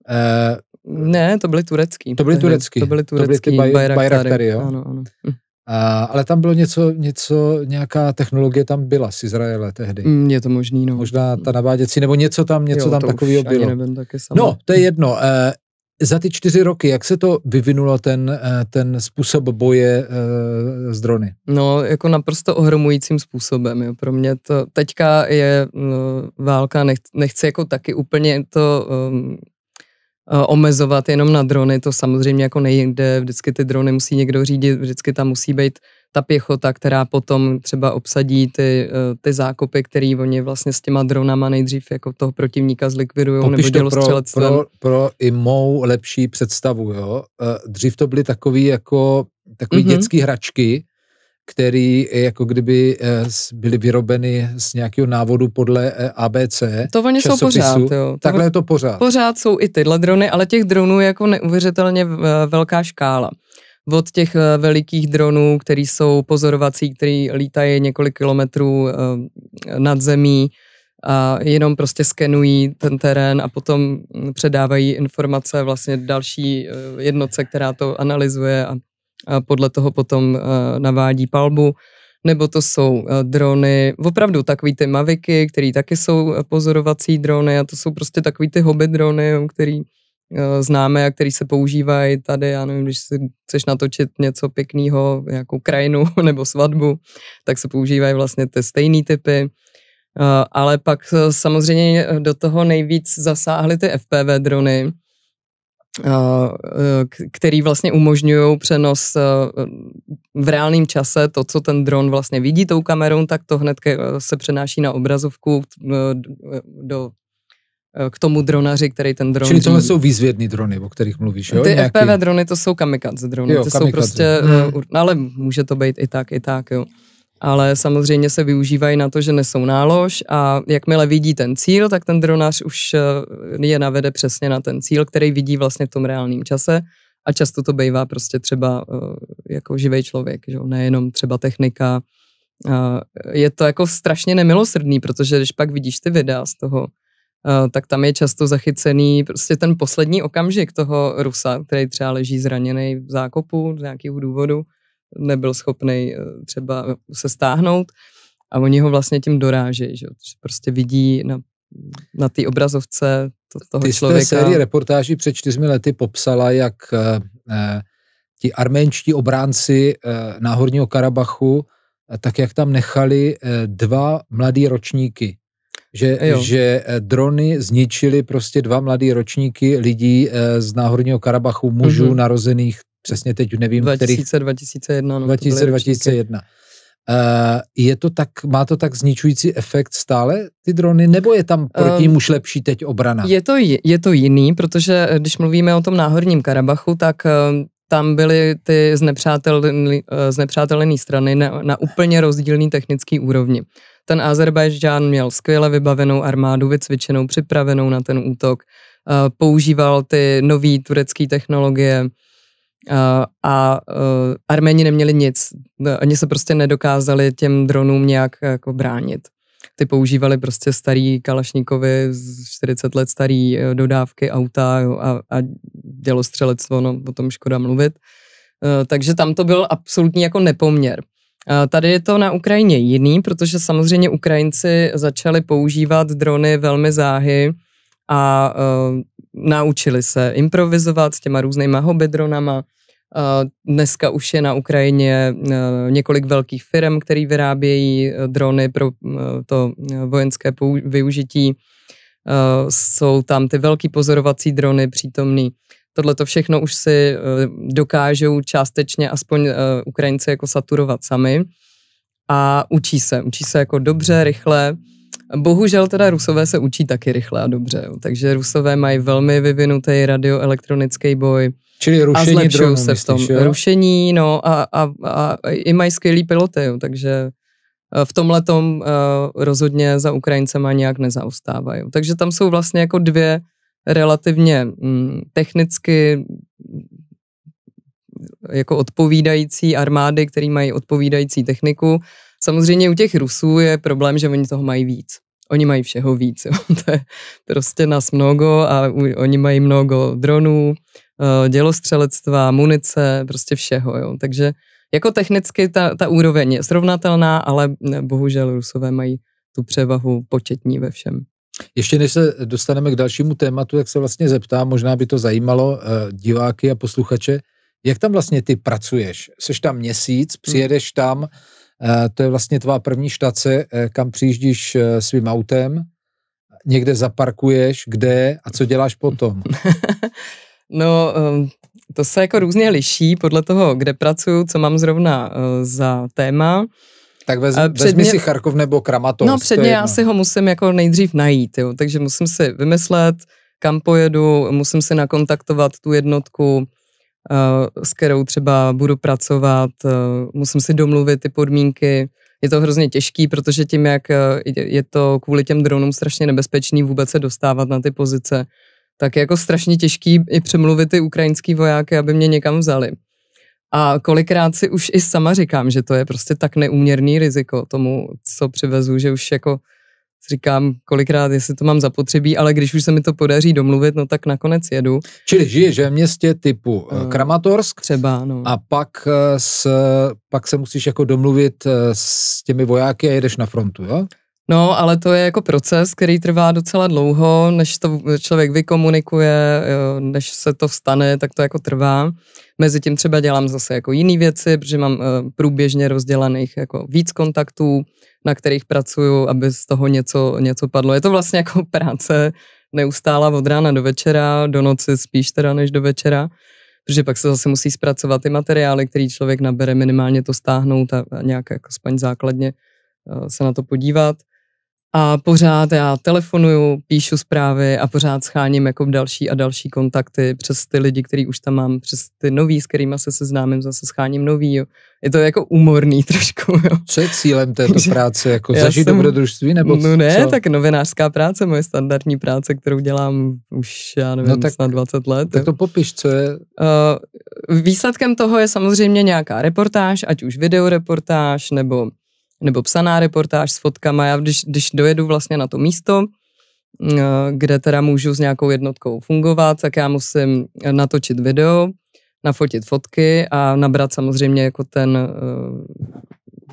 Eh, ne, to byly turecký. To byly turecký. To byly turecký, to byly ty baj, bajraktary, bajraktary jo? Ano, ano. Hm. A, ale tam bylo něco, něco, nějaká technologie tam byla z Izraele tehdy. Mm, je to možný, no. Možná ta naváděcí, nebo něco tam, něco jo, tam takového bylo. Nevím, taky No, to je jedno. E, za ty čtyři roky, jak se to vyvinulo, ten, e, ten způsob boje e, s drony? No, jako naprosto ohromujícím způsobem. Jo. Pro mě to teďka je no, válka, nechci, nechci jako taky úplně to um, Eh, omezovat jenom na drony, to samozřejmě jako nejde, vždycky ty drony musí někdo řídit, vždycky tam musí být ta pěchota, která potom třeba obsadí ty, eh, ty zákopy, který oni vlastně s těma dronama nejdřív jako toho protivníka zlikvidují nebo dělostřelectvem. Pro, pro, pro i mou lepší představu, jo. Eh, dřív to byly takový jako takový mm-hmm. dětský hračky, který jako kdyby eh, byly vyrobeny z nějakého návodu podle eh, ABC. To oni jsou pořád, jo. Takhle je to pořád. Pořád jsou i tyhle drony, ale těch dronů je jako neuvěřitelně eh, velká škála. Od těch velikých dronů, který jsou pozorovací, který lítají několik kilometrů nad zemí, a jenom prostě skenují ten terén a potom předávají informace vlastně další jednotce, která to analyzuje a a podle toho potom eh, navádí palbu, nebo to jsou eh, drony, opravdu takový ty maviky, které taky jsou eh, pozorovací drony a to jsou prostě takový ty hobby drony, který známe a který se používají tady, já nevím, když si chceš natočit něco pěkného, jako krajinu nebo svatbu, tak se používají vlastně ty stejné typy. Ale pak samozřejmě do toho nejvíc zasáhly ty FPV drony, Eh, eh, který vlastně umožňují přenos eh, v reálném čase, to, co ten dron vlastně vidí tou kamerou, tak to hned se přenáší na obrazovku do k tomu dronaři, který ten dron... Čili tohle jsou výzvědní drony, o kterých mluvíš, jo? Ty Nějaký... FPV drony, to jsou kamikaze drony, jo, to kamikaze. jsou prostě, hmm. ale může to být i tak, i tak, jo ale samozřejmě se využívají na to, že nesou nálož a jakmile vidí ten cíl, tak ten dronář už eh, je navede přesně na ten cíl, který vidí vlastně v tom reálném čase a často to bývá prostě třeba eh, jako živý člověk, že nejenom třeba technika. Je to jako strašně nemilosrdný, protože když pak vidíš ty videa z toho, eh, tak tam je často zachycený prostě ten poslední okamžik toho Rusa, který třeba leží zraněný v zákopu z nějakého důvodu nebyl schopný eh, třeba se stáhnout a oni ho vlastně tím doráží, že prostě vidí na, na té obrazovce to, toho Ty člověka. Ty sérii reportáží před čtyřmi lety popsala, jak eh, eh ti arménští obránci eh, Náhorního Karabachu, eh, tak jak tam nechali eh, dva mladý ročníky že, že drony zničily prostě dva mladý ročníky lidí z Náhorního Karabachu, mužů mm-hmm. narozených přesně teď nevím, 2000, kterých... 2001. No, 2000, 2001. Uh, je to tak, má to tak zničující efekt stále ty drony, nebo je tam proti um, ehm, už lepší teď obrana? Je to, je to jiný, protože eh, když mluvíme o tom náhorním Karabachu, tak uh, tam byly ty znepřátelené eh, znepřátelený strany na, na úplně rozdílný technický úrovni. Ten Azerbajdžán měl skvěle vybavenou armádu, vycvičenou, připravenou na ten útok, používal ty nové turecké technologie, a e, Arméni neměli nic. Oni se prostě nedokázali těm dronům nějak jako bránit. Ty používali prostě starý kalašníkovi, 40 let starý e, dodávky auta jo, a, a dělostřelectvo, no o tom škoda mluvit. E, takže tam to byl absolutní jako nepoměr. Tady je to na Ukrajině jiný, protože samozřejmě Ukrajinci začali používat drony velmi záhy a uh, naučili se improvizovat s těma různýma hobby dronama, Eh, dneska už je na Ukrajině eh, několik velkých firm, které vyrábějí eh, drony pro to vojenské využití. Jsou tam ty velký pozorovací drony přítomný. Tohle to všechno už si dokážou částečně aspoň Ukrajinci jako saturovat sami a učí se. Učí se jako dobře, rychle. Bohužel teda Rusové se učí taky rychle a dobře, takže Rusové mají velmi vyvinutý radioelektronický boj, Čili rušení a dronu, se v tom. Myslíš, jo? rušení, no a, a, a i mají skvělý piloty, jo, takže eh, v tomhle tom uh, rozhodně za Ukrajincema nějak nezaustávají. Takže tam jsou vlastně jako dvě relativně mm, technicky mm, jako odpovídající armády, které mají odpovídající techniku. Samozřejmě u těch Rusů je problém, že oni toho mají víc. Oni mají všeho víc. Jo. To je prostě nás mnoho a oni mají mnoho dronů, Eh, dělostřelectva, munice, prostě všeho. Jo. Takže jako technicky ta, ta úroveň je srovnatelná, ale eh, bohužel Rusové mají tu převahu početní ve všem. Ještě než se dostaneme k dalšímu tématu, jak se vlastně zeptám, možná by to zajímalo eh, diváky a posluchače, jak tam vlastně ty pracuješ? Seš tam měsíc, hmm. přijedeš tam, to je vlastně tvá první štace, kam přijíždíš svým autem, někde zaparkuješ, kde a co děláš potom? No, ehm, to se jako různě liší podle toho, kde pracuju, co mám zrovna eh, za téma. Tak vez, předmě... vezmi si Charkov nebo Kramatorsk. No předně já si ho musím jako nejdřív najít, jo, takže musím si vymyslet, kam pojedu, musím si nakontaktovat tu jednotku, eh, s kterou třeba budu pracovat, eh, musím si domluvit ty podmínky. Je to hrozně těžký, protože tím, jak je to kvůli těm dronům strašně nebezpečný vůbec se dostávat na ty pozice, tak je jako strašně těžký i přemluvit ty ukrajinský vojáky, aby mě někam vzali. A kolikrát si už i sama říkám, že to je prostě tak neuměrný riziko tomu, co přivezu, že už jako říkám kolikrát, jestli to mám zapotřebí, ale když už se mi to podaří domluvit, no tak nakonec jedu. Čili žiješ ve městě typu eh, eh, Kramatorsk? Třeba, no. A pak, eh, s, pak se musíš jako domluvit s těmi vojáky a jedeš na frontu, jo? No, ale to je jako proces, který trvá docela dlouho, než to člověk vykomunikuje, než se to stane, tak to jako trvá. Mezi tím třeba dělám zase jako jiné věci, protože mám eh, průběžně rozdělaných jako víc kontaktů, na kterých pracuju, aby z toho něco, něco padlo. Je to vlastně jako práce neustála od rána do večera, do noci spíš teda než do večera, protože pak se zase musí zpracovat ty materiály, který člověk nabere, minimálně to stáhnout a nějak jako spaň základně eh, se na to podívat. A pořád já telefonuju, píšu zprávy a pořád scháním jako další a další kontakty přes ty lidi, který už tam mám, přes ty nový, s kterými se seznámím, zase scháním nový. Jo. Je to jako úmorný trošku. Jo. Co je cílem této práce? Jako já zažít jsem, dobrodružství? Nebo no ne, co? tak novinářská práce, moje standardní práce, kterou dělám už, já nevím, no tak, snad 20 let. Tak jo. to popiš, co je? Uh, výsledkem toho je samozřejmě nějaká reportáž, ať už videoreportáž nebo nebo psaná reportáž s fotkama. Já když, když dojedu vlastně na to místo, eh, kde teda můžu s nějakou jednotkou fungovat, tak já musím natočit video, nafotit fotky a nabrat samozřejmě jako ten, eh,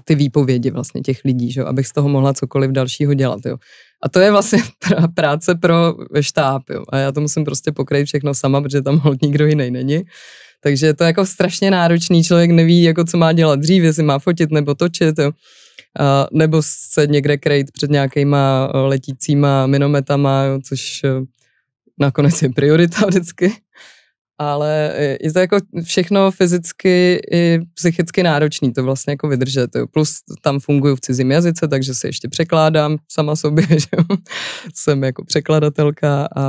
ty výpovědi vlastně těch lidí, že? abych z toho mohla cokoliv dalšího dělat. Jo. A to je vlastně práce pro štáb. Jo. A já to musím prostě pokrýt všechno sama, protože tam hodně nikdo jiný není. Takže to je jako strašně náročný, člověk neví, jako co má dělat dřív, jestli má fotit nebo točit. Jo nebo se někde krejt před nějakýma eh, letícíma minometama, což eh, nakonec je priorita vždycky. Ale je to jako všechno fyzicky i psychicky náročný to vlastně jako vydržet. Plus tam funguju v cizím jazyce, takže se ještě překládám sama sobě, že jsem jako překladatelka a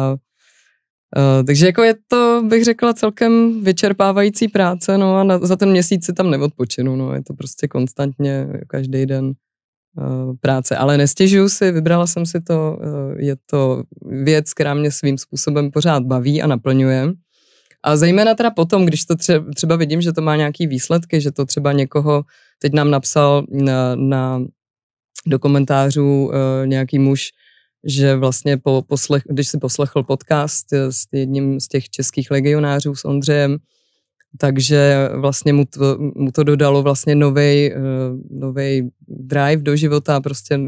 a, eh, takže jako je to bych řekla, celkem vyčerpávající práce, no a na, za ten měsíc si tam neodpočinu, no je to prostě konstantně eh, každý den uh, práce, ale nestěžuju si, vybrala jsem si to, uh, je to věc, která mě svým způsobem pořád baví a naplňuje. A zejména teda potom, když to třeba vidím, že to má nějaký výsledky, že to třeba někoho, teď nám napsal na, na do komentářů uh, nějaký muž, že vlastně po poslech, když si poslechl podcast eh, s jedním z těch českých legionářů s Ondřejem, takže vlastně mu to, mu to dodalo vlastně novej, eh, novej drive do života, prostě,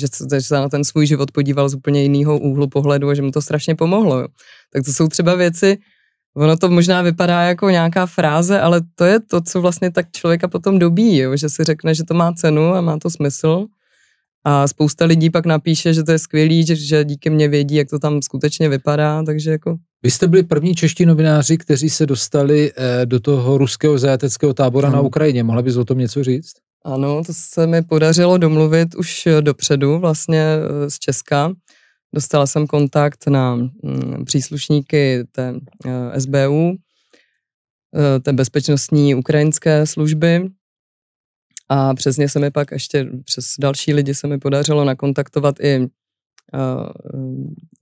že, že se na ten svůj život podíval z úplně jiného úhlu pohledu a že mu to strašně pomohlo. Jo. Tak to jsou třeba věci, ono to možná vypadá jako nějaká fráze, ale to je to, co vlastně tak člověka potom dobí, jo, že si řekne, že to má cenu a má to smysl a spousta lidí pak napíše, že to je skvělý, že, že díky mně vědí, jak to tam skutečně vypadá, takže jako... Vy jste byli první čeští novináři, kteří se dostali eh, do toho ruského zajateckého tábora ano. na Ukrajině. Mohla bys o tom něco říct? Ano, to se mi podařilo domluvit už dopředu vlastně eh, z Česka. Dostala jsem kontakt na mm, příslušníky té eh, SBU, eh, té bezpečnostní ukrajinské služby a přesně se mi pak ještě přes další lidi se mi podařilo nakontaktovat i eh,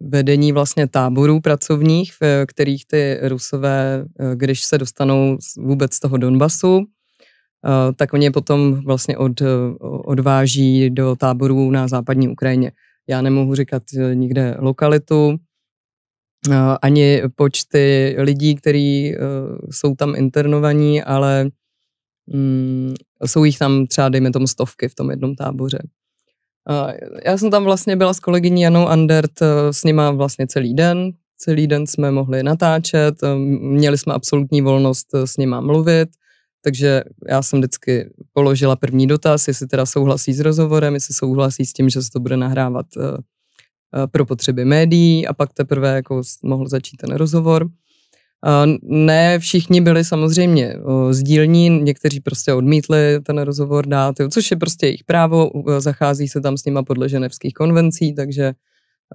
vedení vlastně táborů pracovních, v kterých ty rusové, eh, když se dostanou vůbec z toho Donbasu, eh, tak oni potom vlastně od, odváží do táborů na západní Ukrajině. Já nemohu říkat nikde lokalitu, ani počty lidí, kteří jsou tam internovaní, ale mm, jsou jich tam třeba, dejme tomu, stovky v tom jednom táboře. Já jsem tam vlastně byla s kolegyní Janou Andert eh, s nima vlastně celý den. Celý den jsme mohli natáčet, eh, měli jsme absolutní volnost eh, s nima mluvit, takže já jsem vždycky položila první dotaz, jestli teda souhlasí s rozhovorem, jestli souhlasí s tím, že se to bude nahrávat pro potřeby médií a pak teprve jako mohl začít ten rozhovor. Eh, ne všichni byli samozřejmě eh, sdílní, někteří prostě odmítli ten rozhovor dát, jo, což je prostě jejich právo, eh, zachází se tam s nima podle ženevských konvencí, takže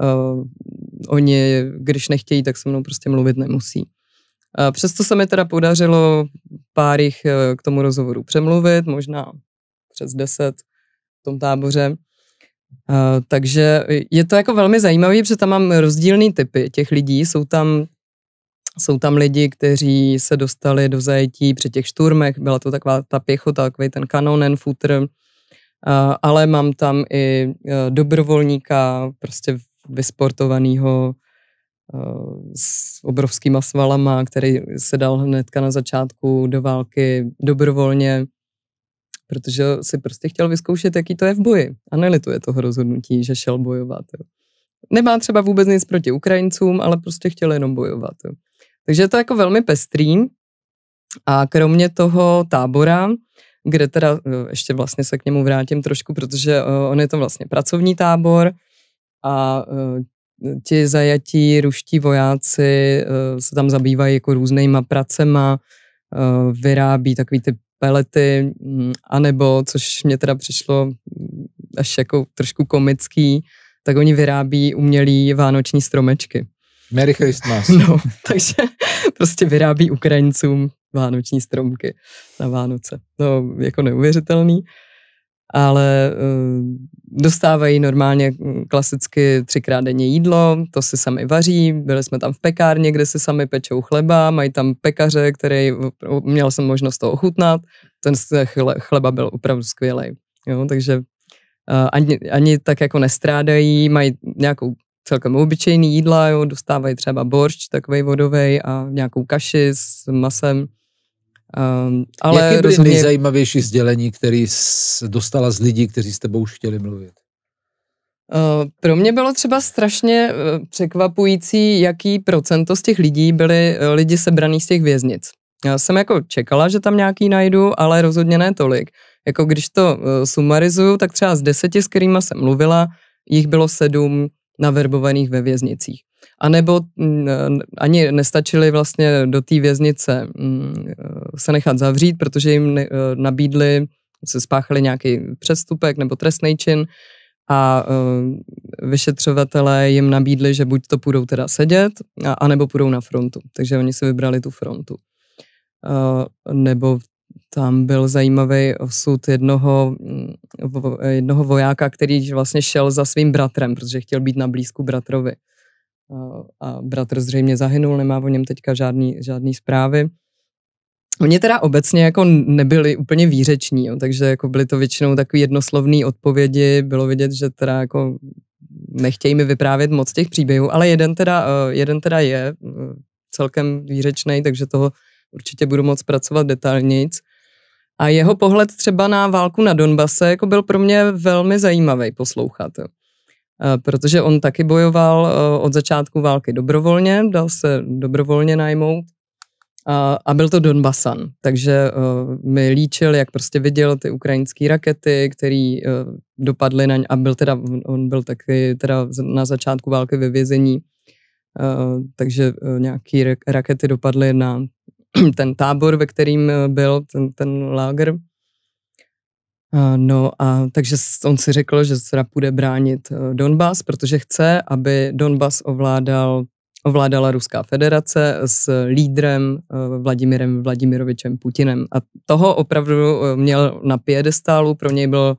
uh, oni, když nechtějí, tak se mnou prostě mluvit nemusí. Uh, přesto se mi teda podařilo pár jich k tomu rozhovoru přemluvit, možná přes deset v tom táboře. Uh, takže je to jako velmi zajímavé, protože tam mám rozdílné typy těch lidí. Jsou tam jsou tam lidi, kteří se dostali do zajetí při těch šturmech, byla to taková ta pěchota, takový ten kanonen futr, ale mám tam i e, dobrovolníka, prostě vysportovaného e, s obrovskýma svalama, který se dal hnedka na začátku do války dobrovolně, protože si prostě chtěl vyzkoušet, jaký to je v boji. A nelituje toho rozhodnutí, že šel bojovat. Nemá třeba vůbec nic proti Ukrajincům, ale prostě chtěl jenom bojovat. Jo. Takže je to jako velmi pestrý. A kromě toho tábora, kde teda eh, ještě vlastně se k němu vrátím trošku, protože eh, on je to vlastně pracovní tábor a eh, ti zajatí ruští vojáci se tam zabývají jako různýma pracema, vyrábí takový ty pelety, hm, anebo, což mě teda přišlo hm, až jako trošku komický, tak oni vyrábí umělý vánoční stromečky. Merry Christmas. No, takže prostě vyrábí Ukrajincům vánoční stromky na Vánoce. No, jako neuvěřitelný. Ale eh, dostávají normálně hm, klasicky třikrát denně jídlo, to si sami vaří, byli jsme tam v pekárně, kde si sami pečou chleba, mají tam pekaře, který, měl jsem možnost to ochutnat, ten chleba byl opravdu skvělý. Jo, takže eh, ani, ani tak jako nestrádají, mají nějakou celkem obyčejný jídla, jo, dostávají třeba boršč, takový vodový a nějakou kaši s masem. Um, ale Jaké byly rozhodně... nejzajímavější sdělení, který dostala z lidí, kteří s tebou už chtěli mluvit? Uh, pro mě bylo třeba strašně uh, překvapující, jaký procento z těch lidí byli uh, lidi sebraný z těch věznic. Já jsem jako čekala, že tam nějaký najdu, ale rozhodně ne tolik. Jako když to sumarizuju, tak třeba z deseti, s kterými jsem mluvila, jich bylo sedm, naverbovaných ve věznicích. A nebo mm, eh, ani nestačili vlastně do té věznice mm, eh, se nechat zavřít, protože jim eh, nabídli, se spáchali nějaký přestupek nebo trestný čin a vyšetřovatelé jim nabídli, že buď to půjdou teda sedět, anebo půjdou na frontu. Takže oni si vybrali tu frontu. Nebo tam byl zajímavý osud jednoho, mm, jednoho vojáka, který vlastně šel za svým bratrem, protože chtěl být na blízku bratrovi. A bratr zřejmě zahynul, nemá o něm teďka žádný, žádný zprávy. Oni teda obecně jako nebyli úplně výřeční, jo, takže jako byly to většinou takové jednoslovné odpovědi, bylo vidět, že teda jako nechtějí mi vyprávět moc těch příběhů, ale jeden teda, e, jeden teda je e, celkem výřečný, takže toho určitě budu moc pracovat detailnic. A jeho pohled třeba na válku na Donbase jako byl pro mě velmi zajímavý poslouchat. Eh, protože on taky bojoval eh, od začátku války dobrovolně, dal se dobrovolně najmout a, byl to Donbasan, takže eh, mi líčil, jak prostě viděl ty ukrajinské rakety, které dopadly na ně, a byl teda, on byl taky teda na začátku války ve vězení, uh, takže uh, nějaké rakety dopadly na ten tábor, ve kterým eh, byl ten, ten lager eh, No a takže on si řekl, že se půjde bránit eh, Donbas, protože chce, aby Donbas ovládal, ovládala Ruská federace s lídrem Vladimirem Vladimirovičem Putinem. A toho opravdu měl na piedestálu, pro něj byl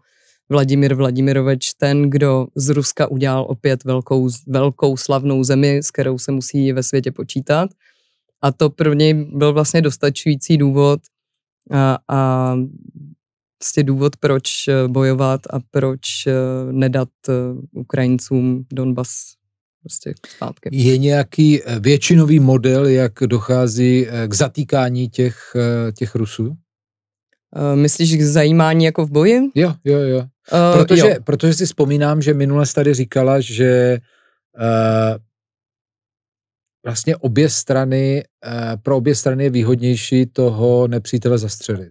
Vladimir Vladimirovič ten, kdo z Ruska udělal opět velkou, velkou slavnou zemi, s kterou se musí ve světě počítat. A to pro něj byl vlastně dostačující důvod a, a vlastně důvod, proč eh, bojovat a proč eh, nedat eh, Ukrajincům Donbas prostě zpátky. Je nějaký většinový model, jak dochází k zatýkání těch, těch Rusů? Myslíš k zajímání jako v boji? Jo, jo, jo. Protože, uh, jo. protože si vzpomínám, že minule jsi tady říkala, že uh, vlastně obě strany, eh, pro obě strany je výhodnější toho nepřítele zastřelit.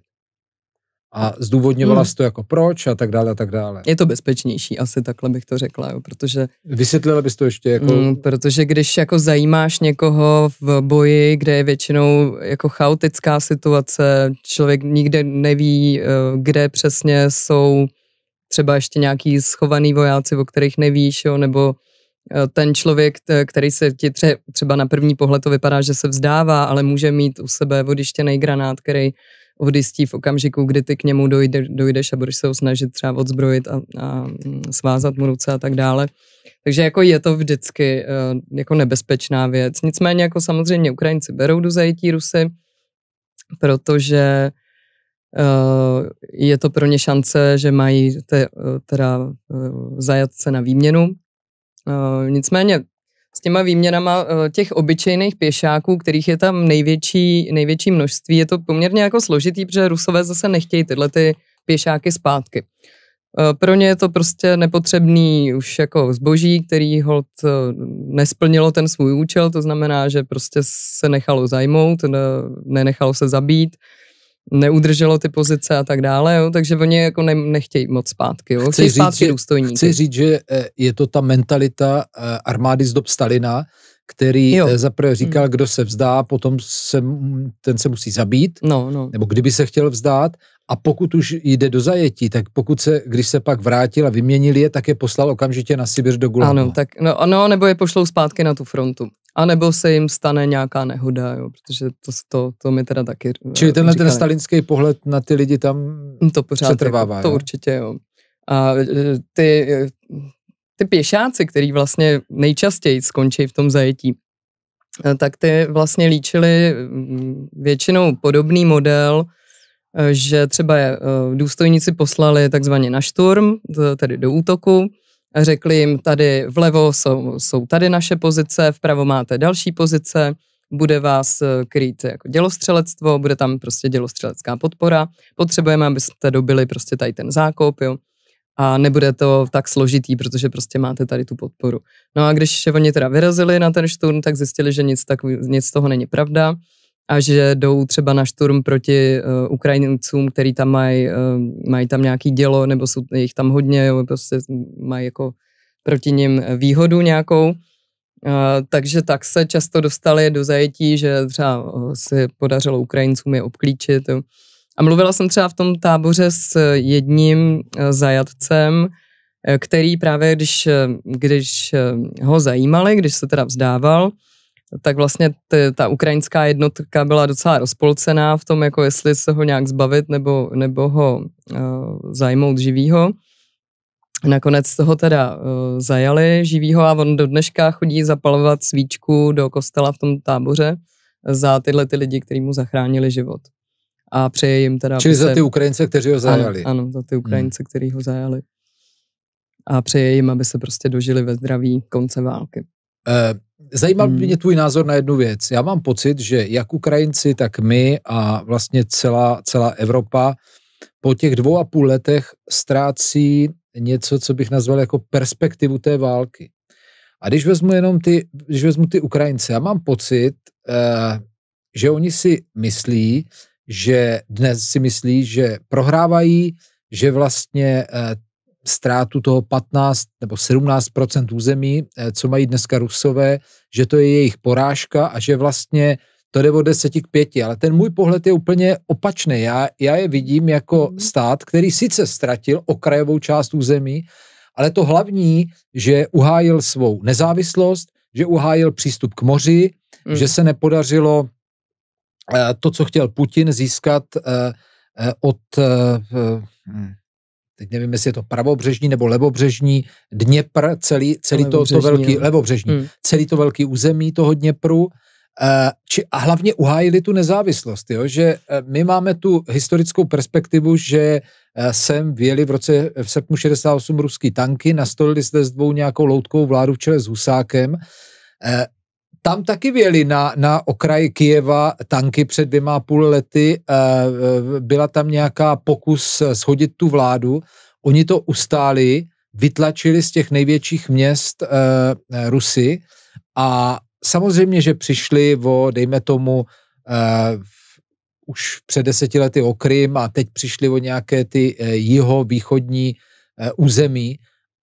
A zdůvodňovala hmm. to jako proč a tak dále a tak dále. Je to bezpečnější, asi takhle bych to řekla, jo, protože... Vysvětlila bys to ještě jako... Hmm, protože když jako zajímáš někoho v boji, kde je většinou jako chaotická situace, člověk nikde neví, eh, kde přesně jsou třeba ještě nějaký schovaný vojáci, o kterých nevíš, jo, nebo Eh, ten člověk, který se ti tře, třeba na první pohled to vypadá, že se vzdává, ale může mít u sebe vodištěný granát, který odjistí v okamžiku, kdy ty k němu dojde, dojdeš a budeš se ho snažit třeba odzbrojit a, a mm, svázat mu ruce a tak dále. Takže jako je to vždycky eh, jako nebezpečná věc. Nicméně jako samozřejmě Ukrajinci berou do zajetí Rusy, protože eh, je to pro ně šance, že mají te, teda zajatce na výměnu, Eh, nicméně s těma výměnama eh, těch obyčejných pěšáků, kterých je tam největší, největší množství, je to poměrně jako složitý, protože rusové zase nechtějí tyhle ty pěšáky zpátky. Eh, pro ně je to prostě nepotřebný už jako zboží, který hold nesplnilo ten svůj účel, to znamená, že prostě se nechalo zajmout, nenechalo se zabít, neudrželo ty pozice a tak dále, jo, takže oni jako ne, nechtějí moc zpátky, jo, chci zpátky říct, důstojníky. Chci říct, že eh, je to ta mentalita eh, armády z dob Stalina, který jo. Eh, zaprvé říkal, hmm. kdo se vzdá, potom se, ten se musí zabít, no, no. nebo kdyby se chtěl vzdát a pokud už jde do zajetí, tak pokud se, když se pak vrátil a vyměnili je, tak je poslal okamžitě na Sibir do Gulagu. Ano, tak, no, ano, nebo je pošlou zpátky na tu frontu. A nebo se jim stane nějaká nehoda, jo, protože to, to, to mi teda taky eh, Čili tenhle říkali. ten stalinský pohled na ty lidi tam no, to pořád přetrvává. Jako, to jo? určitě, jo. A eh, ty, ty pěšáci, který vlastně nejčastěji skončí v tom zajetí, eh, tak ty vlastně líčili mm, většinou podobný model, Eh, že třeba je eh, důstojníci poslali takzvaně na šturm, tedy do útoku, a řekli jim, tady vlevo jsou, jsou tady naše pozice, vpravo máte další pozice, bude vás eh, krýt jako dělostřelectvo, bude tam prostě dělostřelecká podpora, potřebujeme, abyste dobili prostě tady ten zákop, jo. A nebude to tak složitý, protože prostě máte tady tu podporu. No a když oni teda vyrazili na ten šturm, tak zjistili, že nic, tak, nic z toho není pravda, a že jdou třeba na šturm proti uh, Ukrajincům, který tam mají, uh, mají tam nějaký dělo, nebo jsou jich tam hodně, jo, prostě mají jako proti ním výhodu nějakou. Uh, takže tak se často dostali do zajetí, že třeba uh, se podařilo Ukrajincům je obklíčit. Jo. A mluvila jsem třeba v tom táboře s jedním uh, zajatcem, který právě, když, když ho zajímali, když se teda vzdával, tak vlastně t- ta ukrajinská jednotka byla docela rozpolcená v tom, jako jestli se ho nějak zbavit nebo, nebo ho uh, zajmout živýho. Nakonec toho teda uh, zajali živýho a on do dneška chodí zapalovat svíčku do kostela v tom táboře za tyhle ty lidi, kteří mu zachránili život. A přeje jim teda... Čili se... za ty Ukrajince, kteří ho zajali. Ano, ano za ty hmm. Ukrajince, hmm. kteří ho zajali. A přeje jim, aby se prostě dožili ve zdraví konce války. Eh, zajímal by mě hmm. tvůj názor na jednu věc. Já mám pocit, že jak Ukrajinci, tak my a vlastně celá, celá Evropa po těch dvou a půl letech ztrácí něco, co bych nazval jako perspektivu té války. A když vezmu jenom ty, když vezmu ty Ukrajince, já mám pocit, eh, že oni si myslí, že dnes si myslí, že prohrávají, že vlastně eh, ztrátu toho 15 nebo 17 území, eh, co mají dneska Rusové, že to je jejich porážka a že vlastně to jde od 10 k 5, ale ten můj pohled je úplně opačný. Já, já je vidím jako mhm. stát, který sice ztratil okrajovou část území, ale to hlavní, že uhájil svou nezávislost, že uhájil přístup k moři, mm. že se nepodařilo eh, to, co chtěl Putin získat eh, od hm, teď nevím, jestli je to pravobřežní nebo levobřežní, Dněpr, celý, celý to, to velký, levobřežní, hmm. celý to velký území toho Dněpru, eh, či, a hlavně uhájili tu nezávislost, jo? že eh, my máme tu historickou perspektivu, že eh, sem věli v roce v srpnu 68 ruský tanky, nastolili zde s dvou nějakou loutkou vládu v čele s Husákem, tam taky věli na, na okraji Kijeva tanky před dvěma půl lety, eh, eh, byla tam nějaká pokus schodit tu vládu, oni to ustáli, vytlačili z těch největších měst eh, Rusy a samozřejmě, že přišli o, dejme tomu, už před deseti lety o Krym a teď přišli o nějaké ty jihovýchodní území,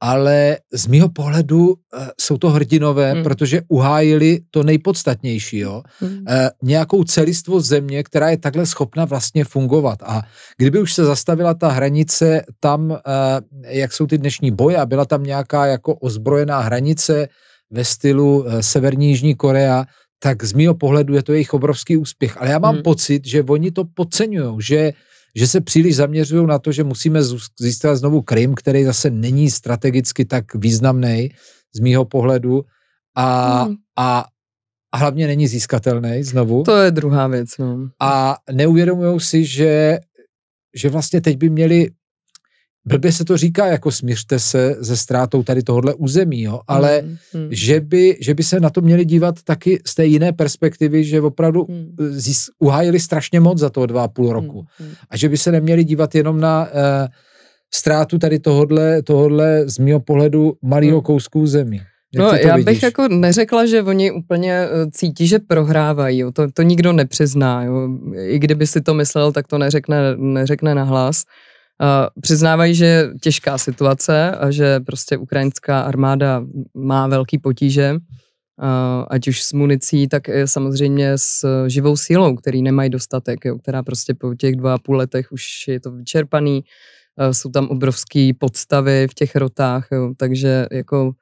ale z mýho pohledu e, jsou to hrdinové, hmm. protože uhájili to nejpodstatnější, jo? E, nějakou celistvo země, která je takhle schopna vlastně fungovat. A kdyby už se zastavila ta hranice tam, e, jak jsou ty dnešní boje, a byla tam nějaká jako ozbrojená hranice ve stylu e, Severní Jižní Korea, tak z mýho pohledu je to jejich obrovský úspěch. Ale já mám hmm. pocit, že oni to podceňují, že že se příliš zaměřují na to, že musíme získat znovu Krym, který zase není strategicky tak významný z mýho pohledu a, mm. a, a hlavně není získatelný znovu. To je druhá věc. No. A neuvědomují si, že, že vlastně teď by měli blbě se to říká, jako směřte se ze ztrátou tady tohohle území, jo, ale mm, mm. Že, by, že by se na to měli dívat taky z té jiné perspektivy, že opravdu mm. zis, uhájili strašně moc za toho dva a půl hmm, roku Mm, mm. a že by se neměli dívat jenom na uh, ztrátu tady tohodle, tohodle z mého pohledu malého mm. kousku zemí. no, já bych jako neřekla, že oni úplně eh, cítí, že prohrávají. Jo. To, to nikdo nepřizná. Jo. I kdyby si to myslel, tak to neřekne, neřekne nahlas. hlas Přiznávají, že je těžká situace a že prostě ukrajinská armáda má velký potíže, ať už s municí, tak samozřejmě s živou sílou, který nemají dostatek, jo, která prostě po těch dva a půl letech už je to vyčerpaný, jsou tam obrovské podstavy v těch rotách, jo, takže jako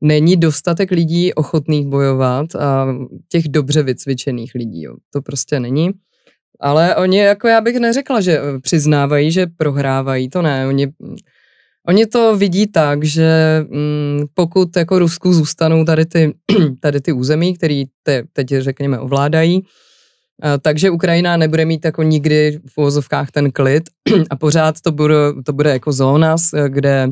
není dostatek lidí ochotných bojovat a těch dobře vycvičených lidí. Jo. To prostě není. Ale oni, jako já bych neřekla, že eh, přiznávají, že prohrávají, to ne. Oni, mm, oni to vidí tak, že mm, pokud jako Rusku zůstanou tady ty, tady ty území, které te, teď řekněme ovládají, eh, takže Ukrajina nebude mít jako nikdy v uvozovkách ten klid a pořád to bude, to bude jako zóna, eh, kde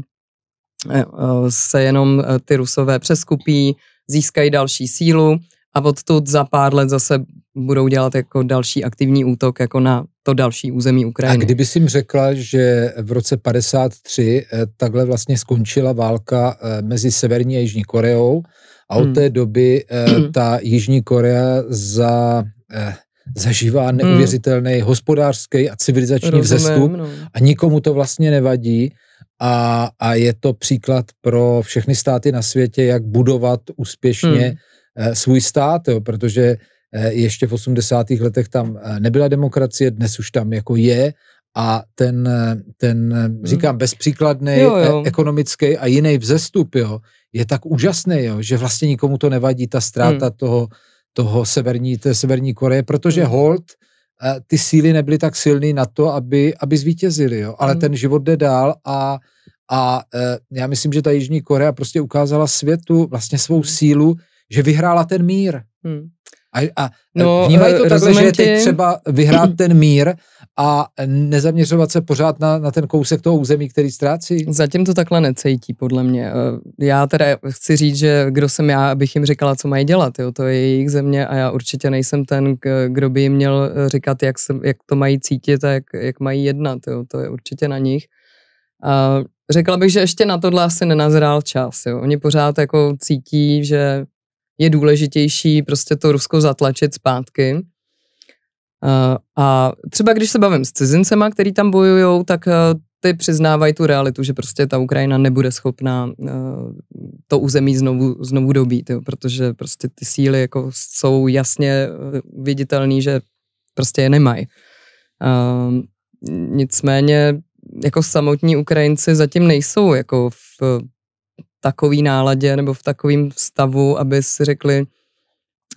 se jenom ty rusové přeskupí, získají další sílu a odtud za pár let zase budou dělat jako další aktivní útok jako na to další území Ukrajiny. A kdyby si řekla, že v roce 53 eh, takhle vlastně skončila válka eh, mezi Severní a Jižní Koreou a od hmm. té doby eh, hmm. ta Jižní Korea za zažívá hmm. neuvěřitelný hmm. hospodářský a civilizační Rozumím, vzestup no. a nikomu to vlastně nevadí a, a je to příklad pro všechny státy na světě, jak budovat úspěšně hmm. svůj stát, jo, protože Eh, ještě v 80. letech tam eh, nebyla demokracie, dnes už tam jako je a ten, eh, ten hmm. říkám, bezpříkladný jo, jo. ekonomický a jiný vzestup, jo, je tak úžasný, jo, že vlastně nikomu to nevadí, ta ztráta hmm. toho, toho severní, té severní Koreje, protože hmm. hold, ty síly nebyly tak silné na to, aby, aby zvítězili, jo. ale hmm. ten život jde dál a, a já myslím, že ta Jižní Korea prostě ukázala světu vlastně svou hmm. sílu, že vyhrála ten mír. Hmm. A, a no, vnímají to eh, takhle, že je teď třeba vyhrát ten mír a nezaměřovat se pořád na, na ten kousek toho území, který ztrácí? Zatím to takhle necejtí, podle mě. Eh, já teda chci říct, že kdo jsem já, abych jim říkala, co mají dělat. Jo? To je jejich země a já určitě nejsem ten, kdo by jim měl eh, říkat, jak, se, jak to mají cítit a jak, jak mají jednat. Jo? To je určitě na nich. A řekla bych, že ještě na tohle asi nenazrál čas. Jo? Oni pořád jako cítí, že je důležitější prostě to Rusko zatlačit zpátky. Eh, a třeba když se bavím s cizincema, který tam bojují, tak eh, ty přiznávají tu realitu, že prostě ta Ukrajina nebude schopná eh, to území znovu, znovu dobít, jo, protože prostě ty síly jako jsou jasně viditelné, že prostě je nemají. Nicméně jako samotní Ukrajinci zatím nejsou jako v takový náladě nebo v takovém stavu, aby si řekli,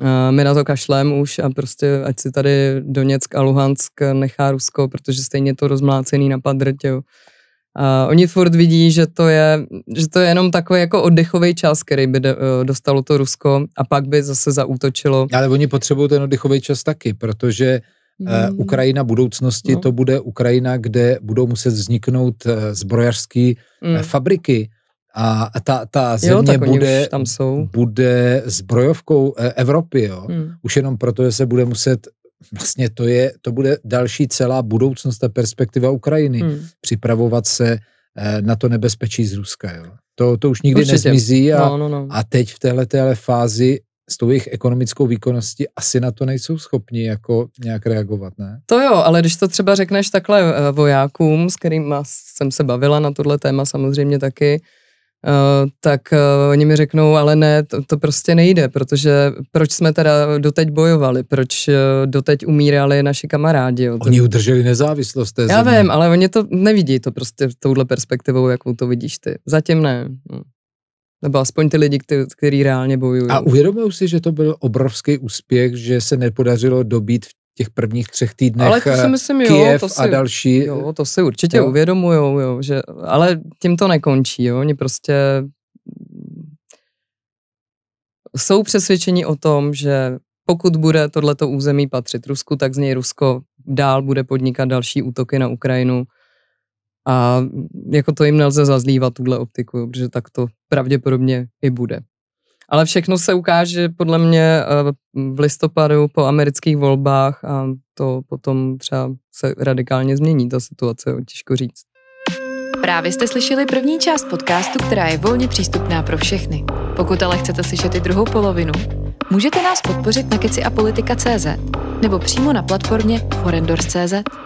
eh, my na to kašlem už a prostě ať si tady Doněck a Luhansk nechá Rusko, protože stejně to rozmlácený napad drtěl. A oni furt vidí, že to, je, že to je jenom takový jako oddechový čas, který by eh, dostalo to Rusko a pak by zase zaútočilo. Ale oni potřebují ten oddechový čas taky, protože mm. Ukrajina budoucnosti no. to bude Ukrajina, kde budou muset vzniknout zbrojařské mm. fabriky, a ta, ta země jo, bude, tam jsou. bude zbrojovkou eh, Evropy, jo? Hmm. Už jenom proto, že se bude muset vlastně to je, to bude další celá budoucnost a perspektiva Ukrajiny. Hmm. Připravovat se eh, na to nebezpečí z Ruska, jo? To, to už nikdy Určitě. nezmizí a, no, no, no. a teď v téhle, téhle fázi s tou jejich ekonomickou výkonností asi na to nejsou schopni jako nějak reagovat, ne? To jo, ale když to třeba řekneš takhle eh, vojákům, s kterým jsem se bavila na tohle téma samozřejmě taky, Eh, tak eh, oni mi řeknou, ale ne, to, to prostě nejde, protože proč jsme teda doteď bojovali, proč eh, doteď umírali naši kamarádi. Jo? Oni udrželi nezávislost té Já země. vím, ale oni to nevidí to prostě touhle perspektivou, jakou to vidíš ty. Zatím ne. No. Nebo aspoň ty lidi, který, který reálně bojují. A uvědomují si, že to byl obrovský úspěch, že se nepodařilo dobít v těch prvních třech týdnech ale to si eh, myslím, jo, Kyjev to si, a další. Jo, to si určitě jo. uvědomujou, jo, že, ale tím to nekončí, jo, oni prostě jsou přesvědčeni o tom, že pokud bude tohleto území patřit Rusku, tak z něj Rusko dál bude podnikat další útoky na Ukrajinu. A jako to jim nelze zazlívat, tuhle optiku, protože tak to pravděpodobně i bude. Ale všechno se ukáže podle mě eh, v listopadu po amerických volbách a to potom třeba se radikálně změní ta situace, těžko říct. Právě jste slyšeli první část podcastu, která je volně přístupná pro všechny. Pokud ale chcete slyšet i druhou polovinu, můžete nás podpořit na keci a politika.cz nebo přímo na platformě forendors.cz.